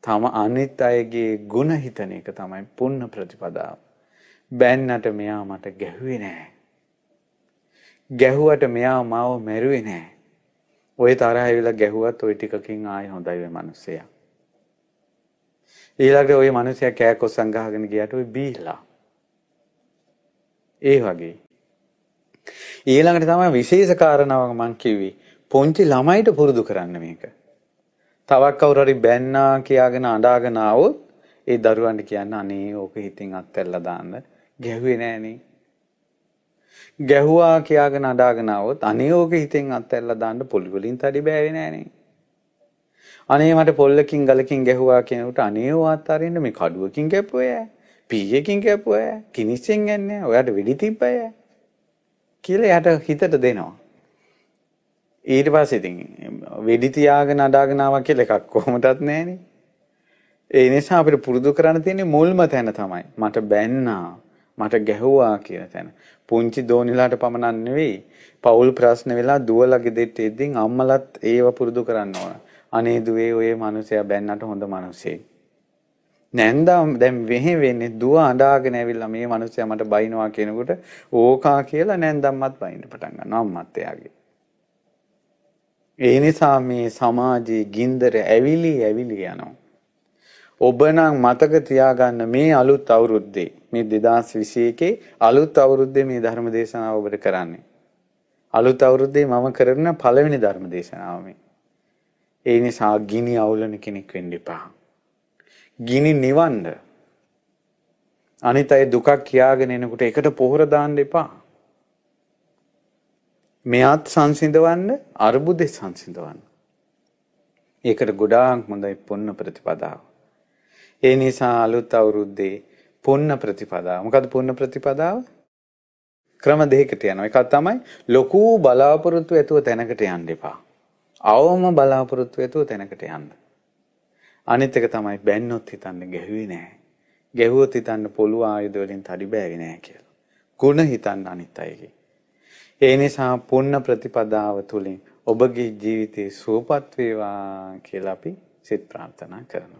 තම අනිත් අයගේ ಗುಣ හිතන එක තමයි පුන්න ප්‍රතිපදාව. බැන්නට මෙයා මට ගැහුවේ නෑ. ගැහුවට මෙයා මාව මැරුවේ නෑ. ඔය තරහ වෙලා ගැහුවත් ওই ටිකකින් ආයි හොඳයි වෙ මිනිස්සයා. ඊළඟට ওই මිනිස්සයා කෑ කොස්සන් ගහගෙන ගියාට ওই බීලා. ඒ වගේ. ඊළඟට තමයි විශේෂ කාරණාවක් මම කිව්වේ. පොන්චි ළමයිට පුරුදු කරන්න මේක. තවක් කවුරු හරි බැන්නා කියාගෙන අඬාගෙන ආවොත් ඒ දරුවන්ට කියන්න අනේ ඕක හිතින් අත්හැරලා දාන්න. ගැහුවේ නෑනේ. ගැහුවා කියාගෙන අඬාගෙන ආවොත් අනේ ඕක හිතින් අත්හැරලා දාන්න පොල් වලින් තඩි බෑවේ නෑනේ. අනේ මට පොල්ලකින් ගලකින් ගැහුවා කියනකට අනේ වාත් අරින්න මේ කඩුවකින් ගැප්පුවේ ඈ. පීයකින් කැපුව අය කිනිස්සෙන් යන්නේ ඔයාට වෙඩි තිබ්බ අය කියලා එයාට හිතට දෙනවා. ඊට පස්සේ ඉතින් වෙඩි තියාගෙන අඩාගෙන ආවා කියලා එකක් කොහොමදත් නැහනේ. ඒ නිසා අපිට පුරුදු කරන්න තියෙන්නේ මුල්ම තැන තමයි. මට බැන්නා, මට ගැහුවා කියන තැන. පුංචි දෝනිලාට පමණක් නෙවෙයි. පවුල් ප්‍රශ්න වෙලා දුවලගේ දෙට්ට ඉදින් අම්මලත් ඒව පුරුදු කරන්න ඕන. අනේ දුවේ ඔය මිනිසයා බැන්නට හොඳ මිනිසෙක්. නැන්දා දැන් මෙහෙ වෙන්නේ දුව අඬාගෙන ඇවිල්ලා මේ මිනිස්සයා මට බයිනවා කියනකොට ඕකා කියලා නැන්දම්මත් බයින්න පටන් ගන්නවා අම්මත් එයාගේ. ඒ නිසා මේ සමාජයේ ගින්දර ඇවිලි ඇවිලි යනවා. ඔබ නම් මතක තියාගන්න මේ අලුත් අවුරුද්දේ මේ 2021 අලුත් අවුරුද්දේ මේ ධර්ම දේශනාව ඔබට කරන්නේ. අලුත් අවුරුද්දේ මම කරන පළවෙනි ධර්ම දේශනාව මේ. ඒ නිසා ගිනි අවුලන කෙනෙක් වෙන්න එපා. ගිනි නිවන්න අනිත් අය දුකක් කියාගෙන එනකොට එකට පොහොර දාන්න එපා. මෙයත් සංසිඳවන්න අර්බුදෙ සංසිඳවන්න. ඒකට ගොඩාක් හොඳයි පුන්න ප්‍රතිපදාව. ඒ නිසා අලුත් අවුරුද්දේ පුන්න ප්‍රතිපදාව. මොකද පුන්න ප්‍රතිපදාව? ක්‍රම දෙකකට යනවා. එකක් තමයි ලොකු බලාපොරොත්තු ඇතුව තැනකට යන්න එපා. අවම බලාපොරොත්තු ඇතුව තැනකට යන්න. අනිත් එක තමයි බැන්නොත් හිතන්න ගැහුවේ නෑ. ගැහුවොත් හිතන්න පොළු ආයුධ වලින් තඩි බෑවේ නෑ කියලා. ಗುಣ හිතන්න අනිත් අයගේ. ඒ නිසා පුන්න ප්‍රතිපදාව තුලින් ඔබගේ ජීවිතේ සුවපත් වේවා කියලා අපි සිත ප්‍රාර්ථනා කරනවා.